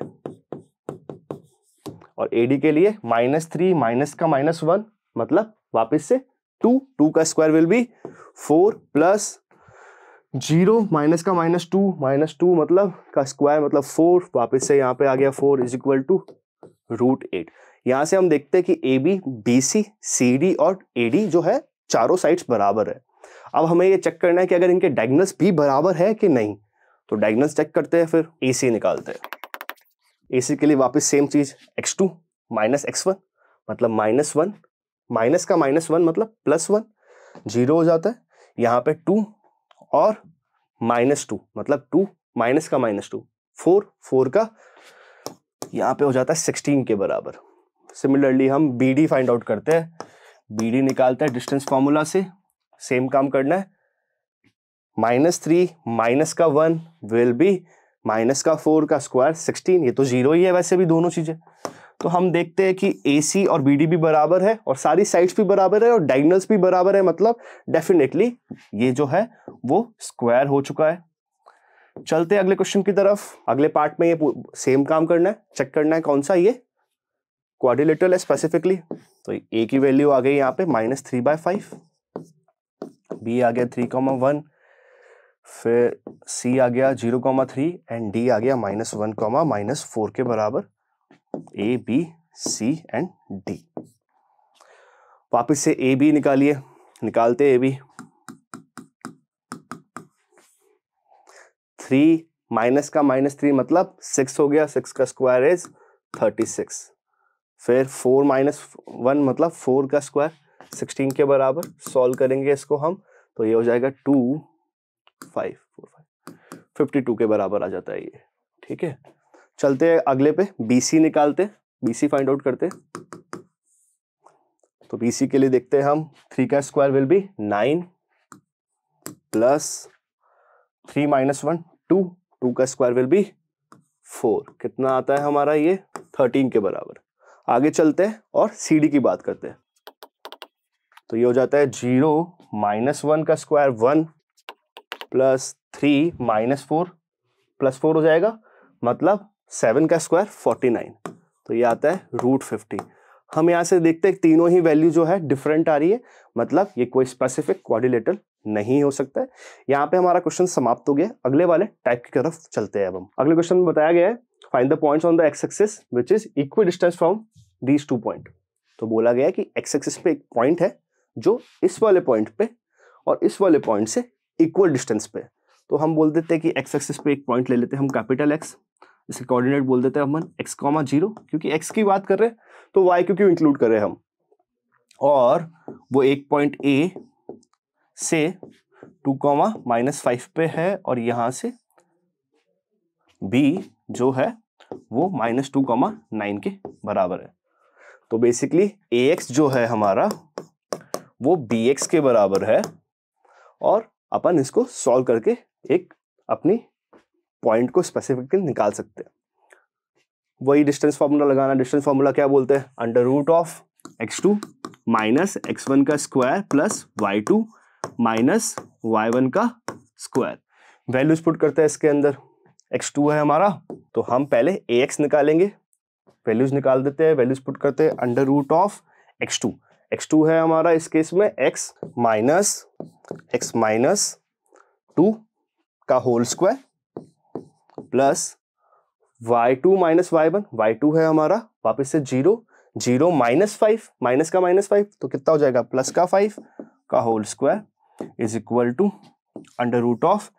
Speaker 1: और एडी के लिए माइनस थ्री माइनस का माइनस वन मतलब वापस से टू टू का square will be four plus zero minus का माइनस टू माइनस टू मतलब का स्क्वायर मतलब फोर वापस से यहाँ पे आ गया four is equal to root eight यहाँ से हम देखते हैं कि A B B C C D और ए डी जो है चारों साइड्स बराबर है अब हमें ये चेक करना है कि अगर इनके डायग्नस भी बराबर है कि नहीं तो डायग्नस चेक करते हैं फिर ए सी निकालते हैं ए सी के लिए वापस सेम चीज़ x two minus x one मतलब माइनस वन माइनस का माइनस वन मतलब प्लस वन जीरो हो जाता है यहाँ पे टू और माइनस टू मतलब टू माइनस का माइनस टू फोर फोर का यहाँ पे हो जाता है सिक्सटीन के बराबर सिमिलरली हम बी डी फाइंड आउट करते हैं बी डी निकालते हैं डिस्टेंस फॉर्मूला से सेम काम करना है माइनस थ्री माइनस का वन विल बी माइनस का फोर का स्क्वायर सिक्सटीन ये तो जीरो ही है वैसे भी दोनों चीज़ें तो हम देखते हैं कि ए सी और बी डी भी बराबर है और सारी साइड्स भी बराबर है और डाइगनल्स भी बराबर है मतलब डेफिनेटली ये जो है वो स्क्वायर हो चुका है चलते अगले क्वेश्चन की तरफ अगले पार्ट में ये सेम काम करना है चेक करना है कौन सा ये क्वारिलेटरल है स्पेसिफिकली तो ए की वैल्यू आ गई यहाँ पे minus three by five B आ गया थ्री कॉमा वन फिर सी आ गया zero comma three and D आ गया minus one comma minus four के बराबर A B C and D वापस से ए बी निकालिए निकालते ए बी थ्री माइनस का माइनस थ्री मतलब सिक्स हो गया सिक्स का स्क्वायर इज थर्टी सिक्स फिर फोर माइनस वन मतलब फोर का स्क्वायर सिक्सटीन के बराबर सॉल्व करेंगे इसको हम तो ये हो जाएगा two five four five fifty two के बराबर आ जाता है ये ठीक है चलते हैं अगले पे बीसी निकालते सी फाइंड आउट करते तो सी के लिए देखते हैं हम थ्री का square will be nine plus three minus one two two का स्क्वायर विल बी फोर कितना आता है हमारा ये थर्टीन के बराबर आगे चलते हैं और सी डी की बात करते हैं तो ये हो जाता है जीरो माइनस वन का square one plus three minus four plus four हो जाएगा मतलब सेवन का स्क्वायर फोर्टी नाइन तो ये आता है रूट फिफ्टी हम यहाँ से देखते हैं तीनों ही वैल्यू जो है डिफरेंट आ रही है मतलब ये कोई स्पेसिफिक क्वारिलेटर नहीं हो सकता है यहाँ पे हमारा क्वेश्चन समाप्त हो गया अगले वाले टाइप की तरफ चलते हैं अब हम अगले क्वेश्चन में बताया गया है find the points on the x axis which is equal distance from these two point तो बोला गया कि एक्स एक्सिस पे एक पॉइंट है जो इस वाले पॉइंट पे और इस वाले पॉइंट से इक्वल डिस्टेंस पे तो हम बोल देते हैं कि एक्स एक्सिस पे एक पॉइंट ले लेते हैं हम कैपिटल एक्स इसके कोऑर्डिनेट बोल देते हैं हम एक्स कॉमा जीरो क्योंकि एक्स की बात कर रहे हैं तो वाई क्योंकि क्यों इंक्लूड कर रहे हैं हम और वो एक पॉइंट ए से टू कॉमा माइनस फाइव पे है और यहां से बी जो है वो माइनस टू कॉमा नाइन के बराबर है तो बेसिकली ए एक्स जो है हमारा वो बी एक्स के बराबर है और अपन इसको सॉल्व करके एक अपनी पॉइंट को स्पेसिफिकली निकाल सकते हैं वही डिस्टेंस फार्मूला लगाना डिस्टेंस फार्मूला क्या बोलते हैं under root of x two minus x one का square plus y two minus y one का स्क्वायर वैल्यूज पुट करते हैं इसके अंदर एक्स टू है हमारा तो हम पहले ए एक्स निकालेंगे वैल्यूज निकाल देते हैं वैल्यूज पुट करते हैं under root of x two x two है हमारा इस केस में x minus x minus two का whole square plus y two minus y one y two है हमारा वापस से zero zero minus five minus का माइनस फाइव तो कितना हो जाएगा प्लस का फाइव का whole square is equal to under root of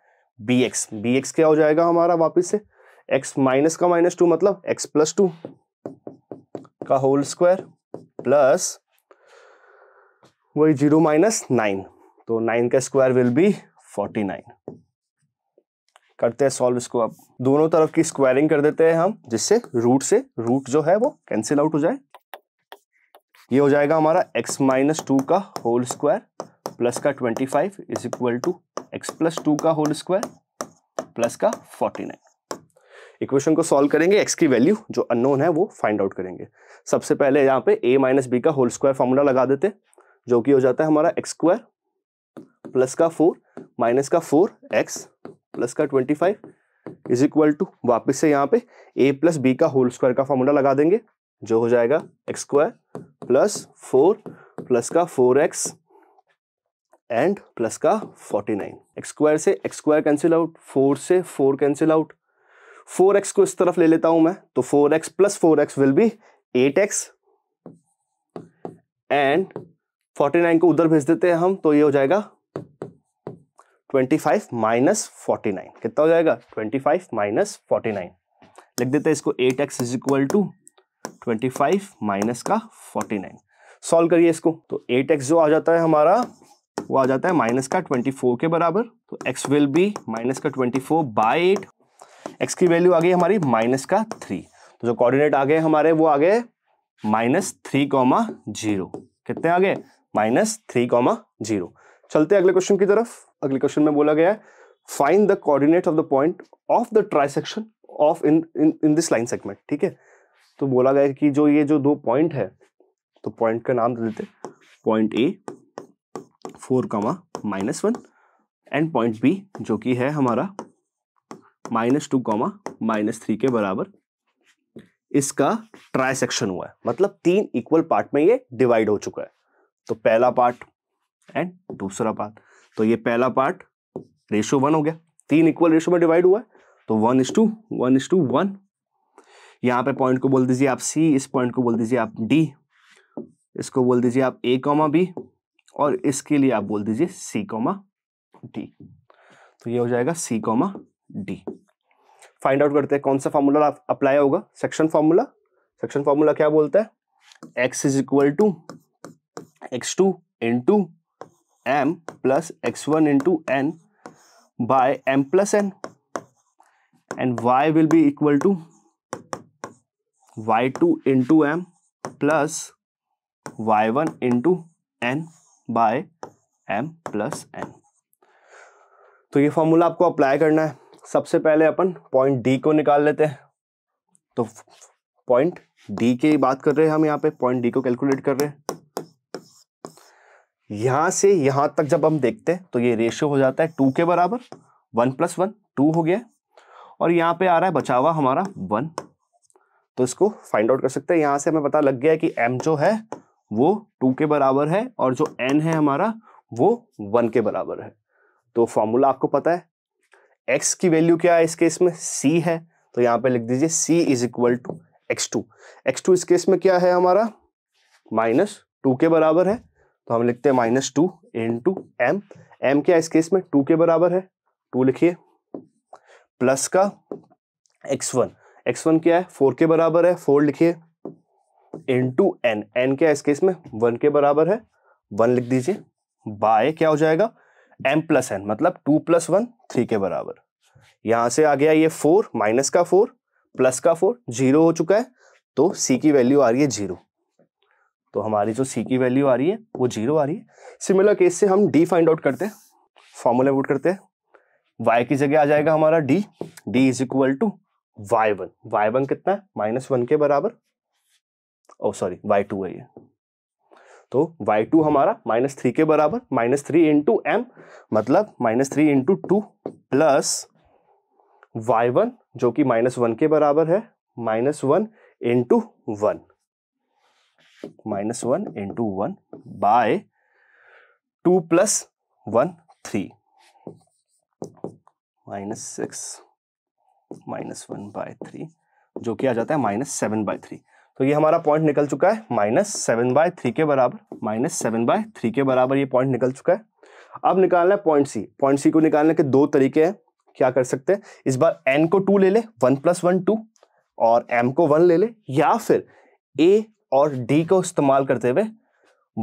Speaker 1: B x B x क्या हो जाएगा हमारा वापस से एक्स माइनस का माइनस टू मतलब एक्स प्लस टू का होल स्क्वायर प्लस वही जीरो माइनस नाइन तो नाइन का square will be forty nine करते हैं सॉल्व इसको अब दोनों तरफ की स्क्वायरिंग कर देते हैं हम जिससे रूट से रूट जो है वो कैंसिल आउट हो जाए ये हो जाएगा हमारा x माइनस टू का होल स्क्वायर प्लस का twenty five is equal to x plus two का होल स्क्वायर प्लस का फोर्टी नाइन इक्वेशन को सॉल्व करेंगे एक्स की वैल्यू जो अननोन है वो फाइंड आउट करेंगे सबसे पहले यहाँ पे ए माइनस बी का होल स्क्वायर फॉर्मूला लगा देते जो कि हो जाता है हमारा एक्स स्क्वायर प्लस का फोर माइनस का फोर एक्स प्लस का twenty five is equal to वापिस से यहाँ पे ए प्लस बी का होल स्क्वायर का फॉर्मूला लगा देंगे जो हो जाएगा x square plus four plus का फोर एक्स एंड प्लस का फोर्टी नाइन एक्स स्क्वायर से x square cancel out four से four cancel out four x को इस तरफ ले लेता हूं मैं तो four x plus four x will be eight x and forty nine को उधर भेज देते हैं हम तो ये हो जाएगा twenty five minus forty nine कितना हो जाएगा twenty five minus forty nine लिख देते हैं इसको eight x is equal to twenty five minus का फोर्टी नाइन सॉल्व करिए इसको तो एट एक्स जो आ जाता है हमारा वो आ जाता है माइनस का ट्वेंटी फोर के बराबर तो एक्स विल बी माइनस का twenty four by eight x की वैल्यू आ गई हमारी माइनस का थ्री तो जो कोऑर्डिनेट आ गए हमारे वो आ गए माइनस थ्री कॉमा जीरो कितने आ गए माइनस थ्री कॉमा जीरो चलते अगले क्वेश्चन की तरफ अगले क्वेश्चन में बोला गया है find the coordinate of the point of the trisection of in in this line segment ठीक है तो बोला गया कि जो ये जो दो पॉइंट है तो पॉइंट का नाम दे देते point A four comma minus one and point B जो कि है हमारा minus two comma minus three के बराबर इसका ट्राइसेक्शन हुआ है मतलब तीन इक्वल पार्ट में ये डिवाइड हो चुका है तो पहला पार्ट एंड दूसरा पार्ट तो ये पहला पार्ट रेशो वन हो गया तीन इक्वल रेशो में डिवाइड हुआ है तो one is to two is to to two one point को बोल दीजिए आप सी इस पॉइंट को बोल दीजिए आप डी इसको बोल दीजिए आप ए कॉमा बी और इसके लिए आप बोल दीजिए सी कॉमा डी तो ये हो जाएगा C comma D find out करते हैं कौन सा फॉर्मूला अप्लाई होगा सेक्शन फॉर्मूला सेक्शन फॉर्मूला क्या बोलता है x is equal to x two into m plus x one into N by M plus n and y will be equal to y two into m plus y one into N by M plus n तो ये फॉर्मूला आपको अप्लाई करना है सबसे पहले अपन पॉइंट डी को निकाल लेते हैं तो पॉइंट डी की बात कर रहे हैं हम यहाँ पे पॉइंट डी को कैलकुलेट कर रहे हैं यहां से यहां तक जब हम देखते हैं तो ये रेशियो हो जाता है टू के बराबर वन प्लस वन टू हो गया और यहाँ पे आ रहा है बचावा हमारा वन तो इसको फाइंड आउट कर सकते हैं यहां से हमें पता लग गया है कि एम जो है वो टू के बराबर है और जो एन है हमारा वो वन के बराबर है तो फॉर्मूला आपको पता है एक्स की वैल्यू क्या है इस केस में सी है तो यहां पे लिख दीजिए C is equal to x two x two इस केस में क्या है हमारा माइनस टू के बराबर है तो हम लिखते हैं minus two into m m क्या इस केस में टू के बराबर है टू लिखिए प्लस का एक्स वन एक्स वन क्या है फोर के बराबर है फोर लिखिए इन टू एन एन क्या इस केस में वन के बराबर है वन लिख दीजिए बाय क्या हो जाएगा एम प्लस एन मतलब टू प्लस वन थ्री के बराबर यहां से आ गया ये फोर माइनस का फोर प्लस का फोर जीरो हो चुका है तो सी की वैल्यू आ रही है जीरो तो हमारी जो सी की वैल्यू आ रही है वो जीरो आ रही है सिमिलर केस से हम डी फाइंड आउट करते हैं फॉर्मूला आउट करते हैं वाई की जगह आ जाएगा हमारा D D is equal to y one y one कितना है माइनस वन के बराबर ओ सॉरी वाई टू है ये तो y2 हमारा माइनस थ्री के बराबर माइनस थ्री इंटू एम मतलब minus three into two plus y one जो कि माइनस वन के बराबर है minus one into one minus one into one by two plus one three minus six minus one by three जो कि आ जाता है माइनस सेवन बाय थ्री तो ये हमारा पॉइंट निकल चुका है माइनस सेवन बाय थ्री के बराबर माइनस सेवन बाय थ्री के बराबर ये पॉइंट निकल चुका है अब निकालना है पॉइंट सी पॉइंट सी को निकालने के दो तरीके हैं क्या कर सकते हैं इस बार एन को टू ले ले वन प्लस वन टू और एम को वन ले ले या फिर ए और डी को इस्तेमाल करते हुए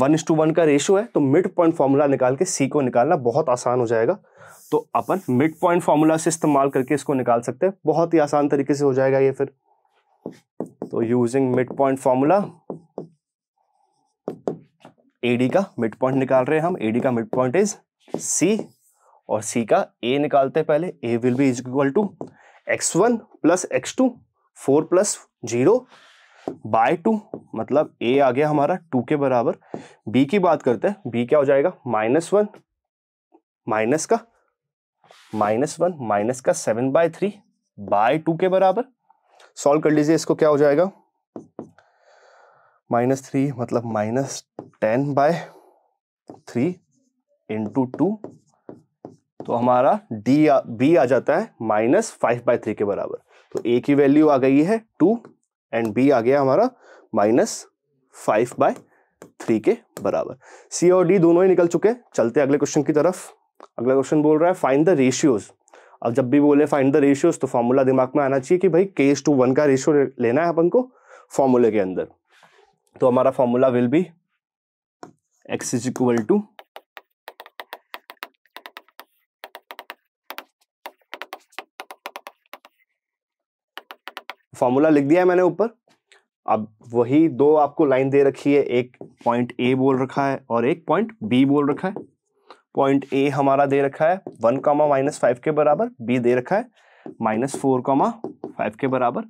Speaker 1: वन इस टू वन का रेशो है तो मिड पॉइंट फार्मूला निकाल के सी को निकालना बहुत आसान हो जाएगा तो अपन मिड पॉइंट फार्मूला से इस्तेमाल करके इसको निकाल सकते हैं बहुत ही आसान तरीके से हो जाएगा ये फिर तो using mid point formula AD का मिड पॉइंट निकाल रहे हैं हम एडी का मिड पॉइंट इज सी और सी का ए निकालते हैं पहले A will be is equal to x one plus x two four plus zero by two मतलब ए आ गया हमारा टू के बराबर बी की बात करते हैं बी क्या हो जाएगा माइनस वन माइनस का माइनस वन माइनस का seven by three by two के बराबर सॉल्व कर लीजिए इसको क्या हो जाएगा माइनस थ्री मतलब minus ten by three into two तो हमारा डी बी आ जाता है माइनस फाइव बाय थ्री के बराबर तो ए की वैल्यू आ गई है टू एंड बी आ गया हमारा माइनस फाइव बाय थ्री के बराबर सी और डी दोनों ही निकल चुके हैं चलते अगले क्वेश्चन की तरफ अगला क्वेश्चन बोल रहा है फाइंड द रेशियोज अब जब भी बोले फाइंड द रेशियोज तो फॉर्मूला दिमाग में आना चाहिए कि भाई केस टू वन का रेशियो लेना है अपन को फॉर्मूले के अंदर तो हमारा formula will be x is equal to formula लिख दिया है मैंने ऊपर अब वही दो आपको लाइन दे रखी है एक पॉइंट ए बोल रखा है और एक पॉइंट बी बोल रखा है पॉइंट ए हमारा दे रखा है वन कॉमा माइनस फाइव के बराबर बी दे रखा है माइनस फोर कॉमा फाइव के बराबर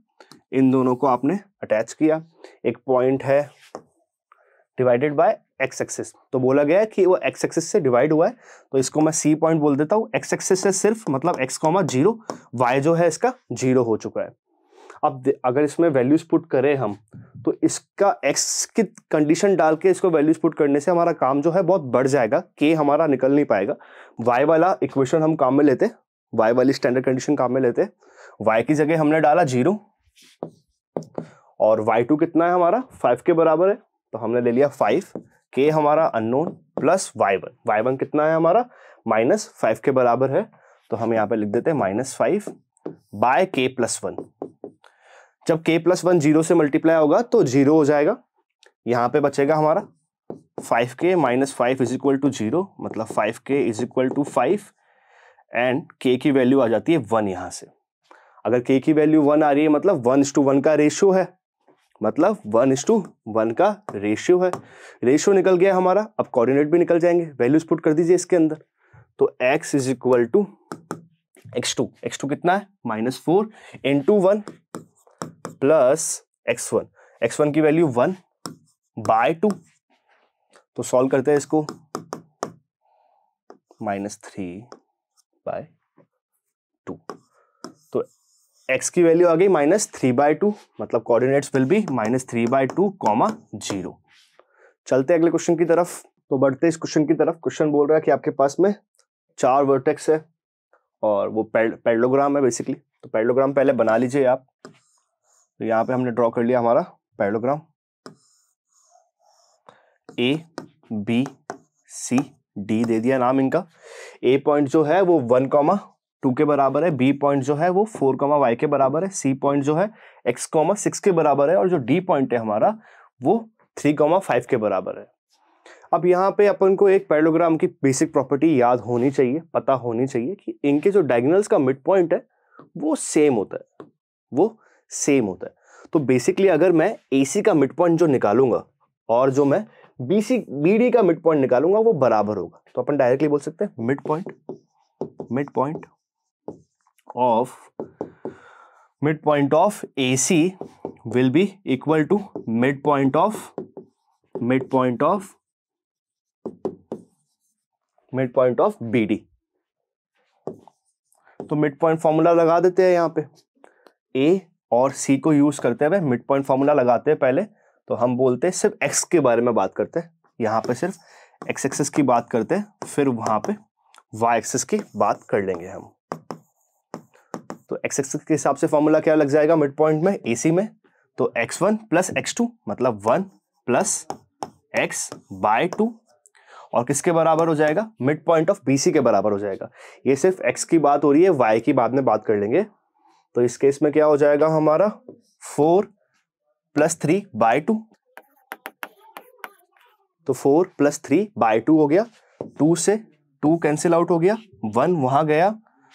Speaker 1: इन दोनों को आपने अटैच किया एक पॉइंट है डिवाइडेड बाय एक्स एक्सिस तो बोला गया है कि वो एक्स एक्सिस से डिवाइड हुआ है तो इसको मैं सी पॉइंट बोल देता हूँ एक्स एक्सिस से सिर्फ मतलब एक्स कॉमा जीरो वाई जो है इसका जीरो हो चुका है अब अगर इसमें वैल्यूज पुट करें हम तो इसका एक्स की कंडीशन डाल के इसको वैल्यूज पुट करने से हमारा काम जो है बहुत बढ़ जाएगा के हमारा निकल नहीं पाएगा वाई वाला इक्वेशन हम काम में लेते वाई वाली स्टैंडर्ड कंडीशन काम में लेते वाई की जगह हमने डाला जीरो और वाई टू कितना है हमारा फाइव के बराबर है तो हमने ले लिया फाइव के हमारा unknown plus y one y one कितना है हमारा माइनस फाइव के बराबर है तो हम यहाँ पे लिख देते हैं minus five by k plus one जब k प्लस वन जीरो से मल्टीप्लाई होगा तो जीरो हो जाएगा यहाँ पे बचेगा हमारा 5k k minus five is equal to zero मतलब 5k k is equal to five and k की वैल्यू आ जाती है वन यहाँ से अगर k की वैल्यू वन आ रही है मतलब वन टू वन का रेशियो है मतलब वन इज टू वन का रेशियो है रेशियो निकल गया हमारा अब कोऑर्डिनेट भी निकल जाएंगे वैल्यूज पुट कर दीजिए इसके अंदर तो x is equal to x two x two कितना है minus four in two one plus x one x one की वैल्यू वन बाय टू तो सॉल्व करते हैं इसको माइनस थ्री बाय टू तो x की वैल्यू आ गई माइनस थ्री बाय टू मतलब coordinates will be minus three by two comma zero चलते अगले क्वेश्चन की तरफ तो बढ़ते इस क्वेश्चन की तरफ क्वेश्चन बोल रहा है कि आपके पास में चार वर्टेक्स है और वो पेड पेडलोग्राम है बेसिकली तो पेडलोग्राम पहले बना लीजिए आप तो यहाँ पे हमने ड्रॉ कर लिया हमारा पैरोग्राम ए बी सी डी दे दिया नाम इनका ए पॉइंट जो है वो वन कॉमा टू के बराबर है बी पॉइंट जो है वो फोर कॉमा वाई के बराबर है सी पॉइंट जो है एक्स कॉमा सिक्स के बराबर है और जो डी पॉइंट है हमारा वो थ्री कॉमा फाइव के बराबर है अब यहाँ पे अपन को एक पैरोग्राम की बेसिक प्रॉपर्टी याद होनी चाहिए पता होनी चाहिए कि इनके जो डायगनल्स का मिड पॉइंट है वो सेम होता है वो सेम होता है तो बेसिकली अगर मैं ए का मिड पॉइंट जो निकालूंगा और जो मैं बी सी बी डी का मिड पॉइंट निकालूंगा वो बराबर होगा तो अपन डायरेक्टली बोल सकते हैं mid point mid point of mid point of A C will be equal to midpoint of midpoint of midpoint of BD तो पॉइंट फॉर्मूला लगा देते हैं यहां पे ए और सी को यूज़ करते हुए मिड पॉइंट फार्मूला लगाते हैं पहले तो हम बोलते हैं सिर्फ एक्स के बारे में बात करते हैं यहाँ पे सिर्फ एक्स एक्सेस की बात करते हैं फिर वहां पे वाई एक्सेस की बात कर लेंगे हम तो एक्स एक्सेस के हिसाब से फॉर्मूला क्या लग जाएगा मिड पॉइंट में ए में तो x one plus x two मतलब one plus x by two और किसके बराबर हो जाएगा मिड पॉइंट ऑफ बीसी के बराबर हो जाएगा ये सिर्फ एक्स की बात हो रही है वाई की बाद में बात कर लेंगे तो इस केस में क्या हो जाएगा हमारा four plus three by two तो four plus three by two हो गया टू से टू कैंसिल आउट हो गया वन वहां गया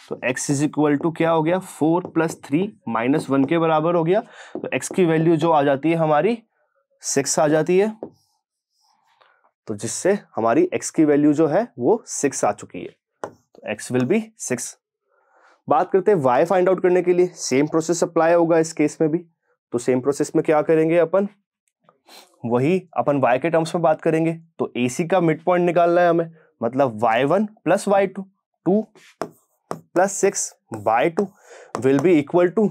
Speaker 1: तो x इज इक्वल टू क्या हो गया four plus three minus one के बराबर हो गया तो x की वैल्यू जो आ जाती है हमारी सिक्स आ जाती है तो जिससे हमारी x की वैल्यू जो है वो सिक्स आ चुकी है तो x विल बी सिक्स बात करते हैं वाई फाइंड आउट करने के लिए सेम प्रोसेस अप्लाई होगा इस केस में भी तो सेम प्रोसेस में क्या करेंगे अपन वही अपन y के टर्म्स में बात करेंगे तो AC का मिड पॉइंट निकालना है हमें मतलब y1 one plus y two two plus six by two will be equal to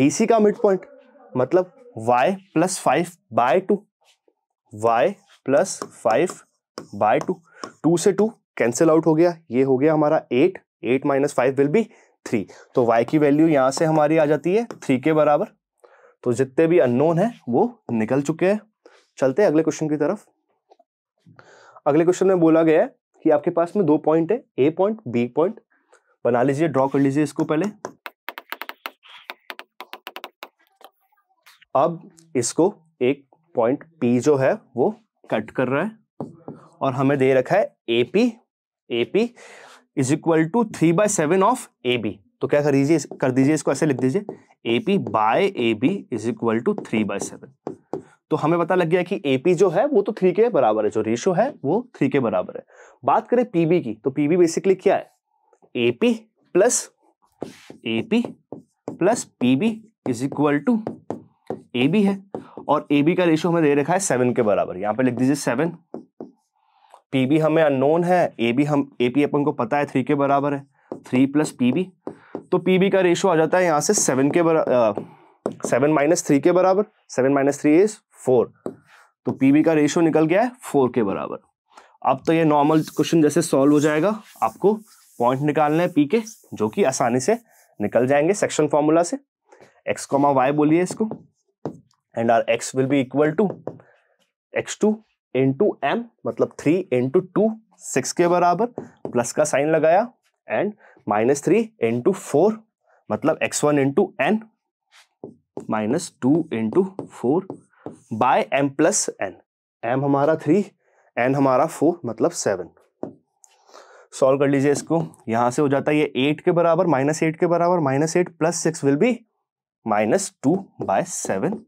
Speaker 1: BC का मिड पॉइंट मतलब y plus five by two y plus five by two two से टू कैंसिल आउट हो गया ये हो गया हमारा eight eight minus five will be three तो वाई की वैल्यू यहां से हमारी आ जाती है थ्री के बराबर तो जितने भी अननोन है वो निकल चुके हैं चलते हैं अगले क्वेश्चन की तरफ अगले क्वेश्चन में बोला गया है कि आपके पास में दो पॉइंट है ए पॉइंट बी पॉइंट बना लीजिए ड्रॉ कर लीजिए इसको पहले अब इसको एक पॉइंट पी जो है वो कट कर रहा है और हमें दे रखा है AP AP is equal to three by seven of A B तो क्या कर दीजिए कर दीजिए इसको ऐसे लिख दीजिए A P by A B is equal to three by seven तो हमें पता लग गया कि ए पी जो है वो तो थ्री के बराबर है जो रेशो है वो थ्री के बराबर है बात करें पी बी की तो पी बी बेसिकली क्या है A P plus A P plus P B is equal to A B है और ए बी का रेशो हमें दे रखा है सेवन के बराबर यहां पे लिख दीजिए सेवन पी बी हमें अननोन है ए बी हम ए पी अपन को पता है थ्री के बराबर है थ्री प्लस पी बी तो पी बी का रेशो आ जाता है यहाँ से सेवन के बराबर सेवन माइनस थ्री के बराबर seven minus three is four तो पी बी का रेशो निकल गया है फोर के बराबर अब तो ये नॉर्मल क्वेश्चन जैसे सॉल्व हो जाएगा आपको पॉइंट निकालना है पी के जो कि आसानी से निकल जाएंगे सेक्शन फॉर्मूला से एक्स कॉमा वाई बोलिए इसको and R x will be equal to x two into M मतलब थ्री इंटू टू सिक्स के बराबर प्लस का साइन लगाया and minus three into four मतलब x one into N minus two into four by M plus N M हमारा थ्री एन हमारा फोर मतलब सेवन सॉल्व कर लीजिए इसको यहां से हो जाता है ये एट के बराबर माइनस एट के बराबर minus eight plus six will be minus two by seven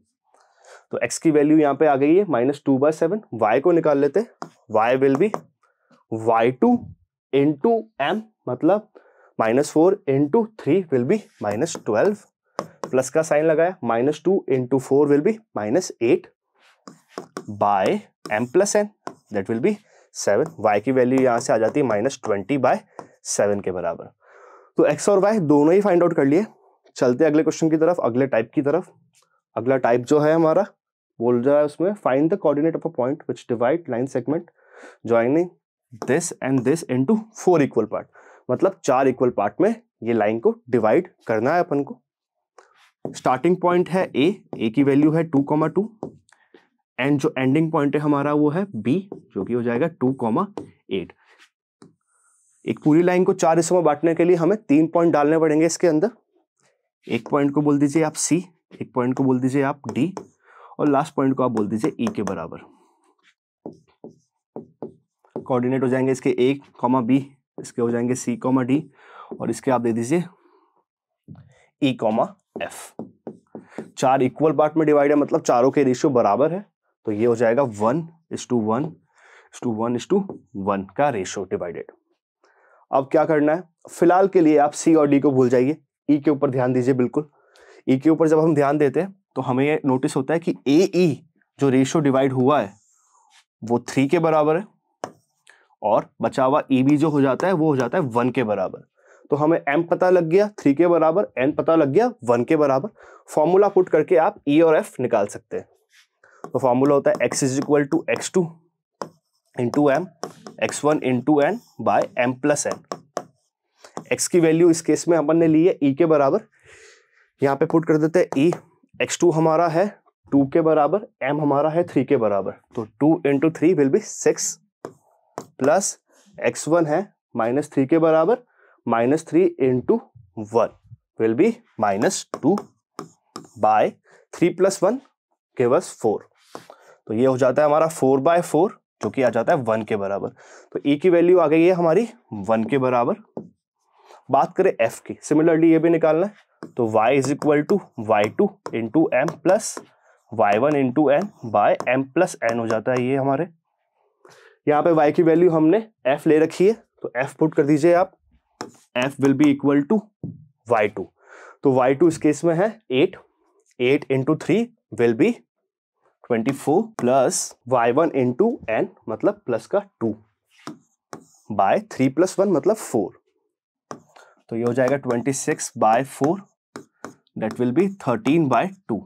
Speaker 1: तो x की वैल्यू यहाँ पे आ गई है minus two by seven y को निकाल लेते हैं y will be y two into M मतलब minus four into three will be minus twelve plus का साइन लगाया minus two into four will be minus eight by M plus N that will be seven y की वैल्यू यहाँ से आ जाती है माइनस ट्वेंटी बाय सेवन के बराबर तो एक्स और वाई दोनों ही फाइंड आउट कर लिए चलते अगले क्वेश्चन की तरफ अगले टाइप की तरफ अगला टाइप जो है हमारा बोल रहा है उसमें find the coordinate of a point which divide line segment joining this and this into four equal part मतलब चार इक्वल पार्ट में ये लाइन को डिवाइड करना है अपन को स्टार्टिंग पॉइंट है ए ए की वैल्यू है टू कॉमा टू एंड जो एंडिंग पॉइंट है हमारा वो है बी जो कि हो जाएगा टू कॉमा एट एक पूरी लाइन को चार हिस्सों में बांटने के लिए हमें तीन पॉइंट डालने पड़ेंगे इसके अंदर एक पॉइंट को बोल दीजिए आप सी एक पॉइंट को बोल दीजिए आप डी और लास्ट पॉइंट को आप बोल दीजिए ई e के बराबर कोऑर्डिनेट हो जाएंगे इसके ए कॉमा बी इसके हो जाएंगे सी कॉमा डी और इसके आप दे दीजिए ई कॉमा एफ चार इक्वल पार्ट में डिवाइड है मतलब चारों के रेशियो बराबर है तो ये हो जाएगा one is to one is to one is to one का रेशियो डिवाइडेड अब क्या करना है फिलहाल के लिए आप सी और डी को भूल जाइए ई e के ऊपर ध्यान दीजिए बिल्कुल ई e के ऊपर जब हम ध्यान देते हैं तो हमें ये नोटिस होता है कि ए ई e जो रेशियो डिवाइड हुआ है वो थ्री के बराबर है और बचा हुआ e ई बी जो हो जाता है वो हो जाता है वन के बराबर तो हमें एम पता लग गया थ्री के बराबर एन पता लग गया वन के बराबर फॉर्मूला पुट करके आप ई e और एफ निकाल सकते हैं तो फॉर्मूला होता है x is equal to x two into M x one into N by M plus N x की वैल्यू इस केस में अपन ने ली है ई e के बराबर यहाँ पे पुट कर देते हैं ई e, एक्स टू हमारा है टू के बराबर एम हमारा है थ्री के बराबर तो two into three will be six plus x one है माइनस थ्री के बराबर minus three into one will be minus two by three plus one के बस फोर तो ये हो जाता है हमारा फोर बाय फोर जो कि आ जाता है वन के बराबर तो ई e की वैल्यू आ गई है हमारी वन के बराबर बात करें एफ की सिमिलरली ये भी निकालना है तो y is equal to y two into M plus y one into N by M plus N हो जाता है ये हमारे यहाँ पे y की वैल्यू हमने f ले रखी है तो f पुट कर दीजिए आप f will be equal to y two तो y2 तो इस केस में है eight eight into three will be twenty four plus y one into N मतलब प्लस का two by three plus one मतलब फोर तो ये हो जाएगा twenty six by four that will be thirteen by two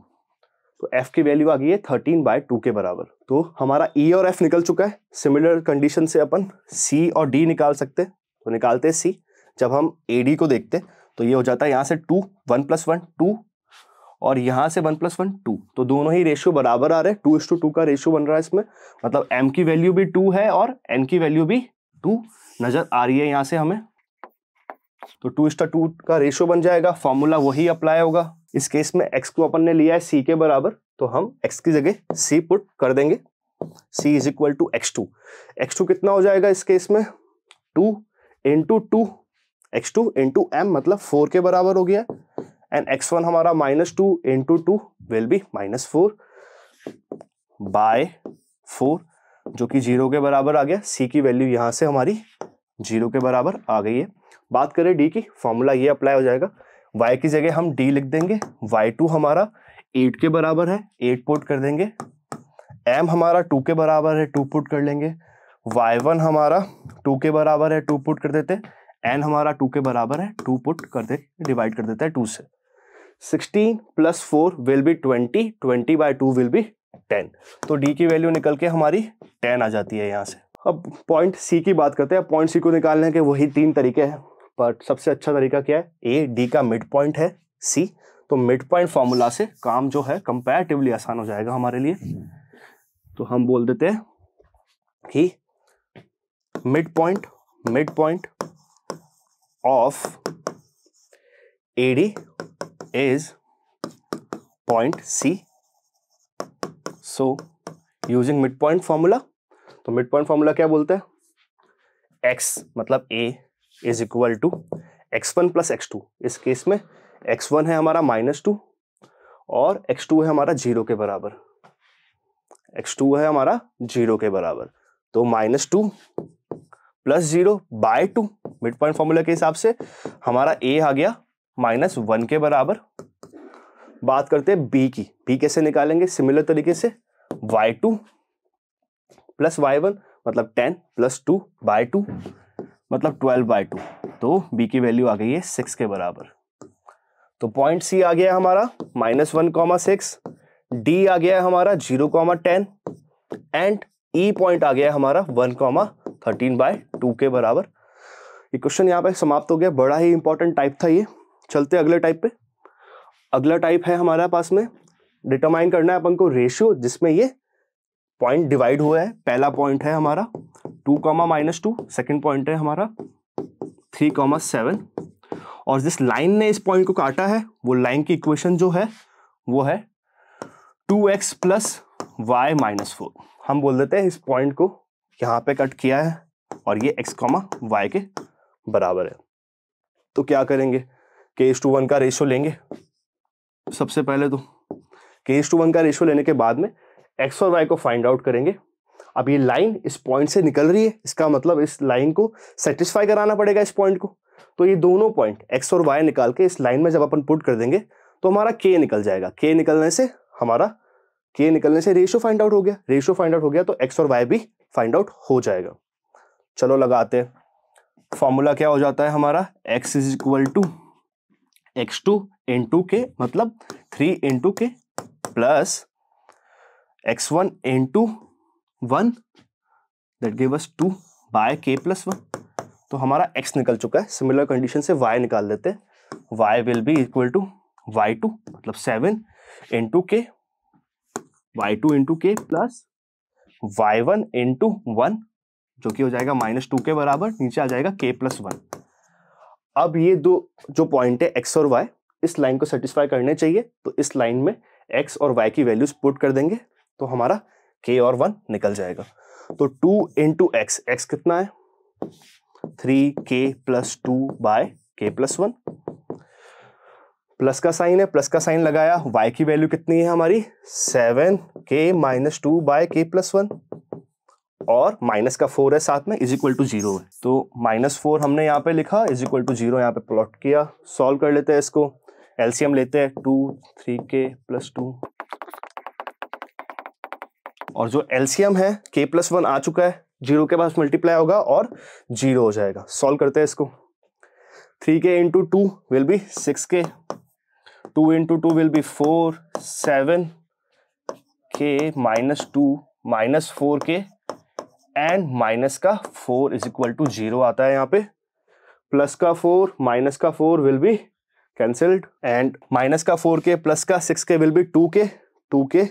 Speaker 1: तो एफ की वैल्यू आ गई है थर्टीन बाय टू के बराबर तो हमारा ई e और एफ निकल चुका है सिमिलर कंडीशन से अपन सी और डी निकाल सकते हैं तो निकालते हैं सी जब हम ए डी को देखते तो ये हो जाता है यहाँ से two one plus one two और यहाँ से वन प्लस वन टू तो दोनों ही रेशियो बराबर आ रहे हैं टू इस टू टू का रेशियो बन रहा है इसमें मतलब एम की वैल्यू भी टू है और एन की वैल्यू भी टू नज़र आ रही है यहाँ से हमें तो टू इंस्टा टू का रेशियो बन जाएगा फॉर्मूला वही अप्लाई होगा इस केस में एक्स को अपन ने लिया है सी के बराबर तो हम एक्स की जगह सी पुट कर देंगे C is equal to x two x two कितना हो जाएगा इस केस में two into two x two into M मतलब फोर के बराबर हो गया एंड एक्स वन हमारा minus two into two will be minus four by four जो कि जीरो के बराबर आ गया सी की वैल्यू यहां से हमारी जीरो के बराबर आ गई है बात करें डी की फॉर्मूला ये अप्लाई हो जाएगा वाई की जगह हम डी लिख देंगे वाई टू हमारा एट के बराबर है एट पुट कर देंगे एम हमारा टू के बराबर है टू पुट कर लेंगे वाई वन हमारा टू के बराबर है टू पुट कर देते एन हमारा टू के बराबर है टू पुट कर दे डिवाइड कर देता है टू से sixteen plus four will be twenty twenty by two will be ten तो डी की वैल्यू निकल के हमारी टेन आ जाती है यहाँ से अब पॉइंट सी की बात करते हैं पॉइंट सी को निकालने के वही तीन तरीके हैं पर सबसे अच्छा तरीका क्या है ए डी का मिड पॉइंट है सी तो मिड पॉइंट फॉर्मूला से काम जो है कंपेरेटिवली आसान हो जाएगा हमारे लिए तो हम बोल देते हैं कि mid point mid point of A D is point C so using mid point formula तो मिड पॉइंट फॉर्मूला क्या बोलते हैं x मतलब a is equal to x one plus x two इस केस में x1 है हमारा माइनस टू और x2 है हमारा जीरो के बराबर x2 है हमारा जीरो के बराबर तो minus two plus zero by two mid point formula के हिसाब से हमारा a आ गया माइनस वन के बराबर बात करते हैं b की b कैसे निकालेंगे सिमिलर तरीके से y2 two plus y one मतलब ten plus two by two मतलब ट्वेल्व बाई टू तो बी की वैल्यू आ गई है सिक्स के बराबर तो पॉइंट सी आ गया हमारा minus one comma six D आ गया हमारा zero comma ten and E e point आ गया हमारा one comma thirteen by two के बराबर ये क्वेश्चन यहाँ पे समाप्त हो गया बड़ा ही इंपॉर्टेंट टाइप था ये चलते अगले टाइप पे अगला टाइप है हमारे पास में डिटरमाइन करना है अपन को रेशियो जिसमें ये पॉइंट डिवाइड हुआ है पहला पॉइंट है हमारा two comma minus two second point है हमारा थ्री कॉमा सेवन और जिस लाइन ने इस पॉइंट को काटा है वो लाइन की इक्वेशन जो है वो है two x plus y minus four हम बोल देते हैं इस पॉइंट को यहाँ पे कट किया है और ये एक्स कॉमा वाई के बराबर है तो क्या करेंगे के एस टू वन का रेशो लेंगे सबसे पहले तो के एस टू वन का रेशो लेने के बाद में एक्स और वाई को फाइंड आउट करेंगे अब ये लाइन इस पॉइंट से निकल रही है इसका मतलब इस लाइन को सेटिस्फाई कराना पड़ेगा इस पॉइंट को तो ये दोनों पॉइंट एक्स और वाई निकाल के इस लाइन में जब अपन पुट कर देंगे तो हमारा के निकल जाएगा के निकलने से हमारा के निकलने से रेशियो फाइंड आउट हो गया रेशियो फाइंड आउट हो गया तो एक्स और वाई भी फाइंड आउट हो जाएगा चलो लगाते हैं फॉर्मूला क्या हो जाता है हमारा x is equal to x two into k मतलब three into k plus x1 into 1 that give us 2 by k plus one तो हमारा x निकल चुका है सिमिलर कंडीशन से y निकाल देते हैं y will be equal to y2 मतलब 7 into k y2 into k plus plus y one into one जो कि हो जाएगा माइनस टू के बराबर नीचे आ जाएगा के प्लस वन अब ये दो जो पॉइंट है एक्स और वाई इस लाइन को सेटिस्फाई करने चाहिए तो इस लाइन में एक्स और वाई की वैल्यूज पुट कर देंगे तो हमारा के और वन निकल जाएगा तो टू इंटू एक्स एक्स कितना है three k plus two by k plus one plus का साइन है प्लस का साइन लगाया y की वैल्यू कितनी है हमारी seven k minus two by k plus one और माइनस का फोर है साथ में इज इक्वल टू जीरो है तो माइनस फोर हमने यहाँ पे लिखा इज इक्वल टू जीरो यहाँ पे प्लॉट किया सॉल्व कर लेते हैं इसको एलसीएम लेते हैं two three k plus two और जो एल्सियम है के प्लस वन आ चुका है जीरो के पास मल्टीप्लाई होगा और जीरो हो जाएगा सॉल्व करते हैं इसको three k into two will be six k two into two will be four seven k minus two minus four k and minus का four is equal to zero आता है यहाँ पे प्लस का फोर माइनस का four will be cancelled and minus का फोर के प्लस का six k will be two k two k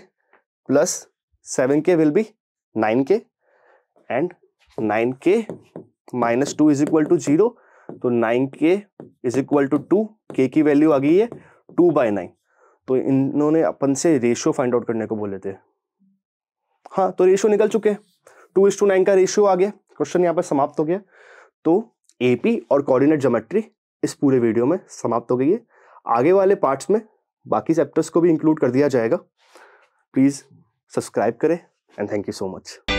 Speaker 1: plus seven k will be nine k and nine k minus two is equal to zero तो nine k is equal to two k की वैल्यू आ गई है टू बाय नाइन तो इन्होंने अपन से रेशियो फाइंड आउट करने को बोले थे हाँ तो रेशियो निकल चुके हैं टू इज टू नाइन का रेशियो आ गया क्वेश्चन यहाँ पर समाप्त हो गया तो एपी और कोऑर्डिनेट ज्योमेट्री इस पूरे वीडियो में समाप्त हो गई है आगे वाले पार्ट्स में बाकी चैप्टर्स को भी इंक्लूड कर दिया जाएगा प्लीज़ सब्सक्राइब करें and thank you so much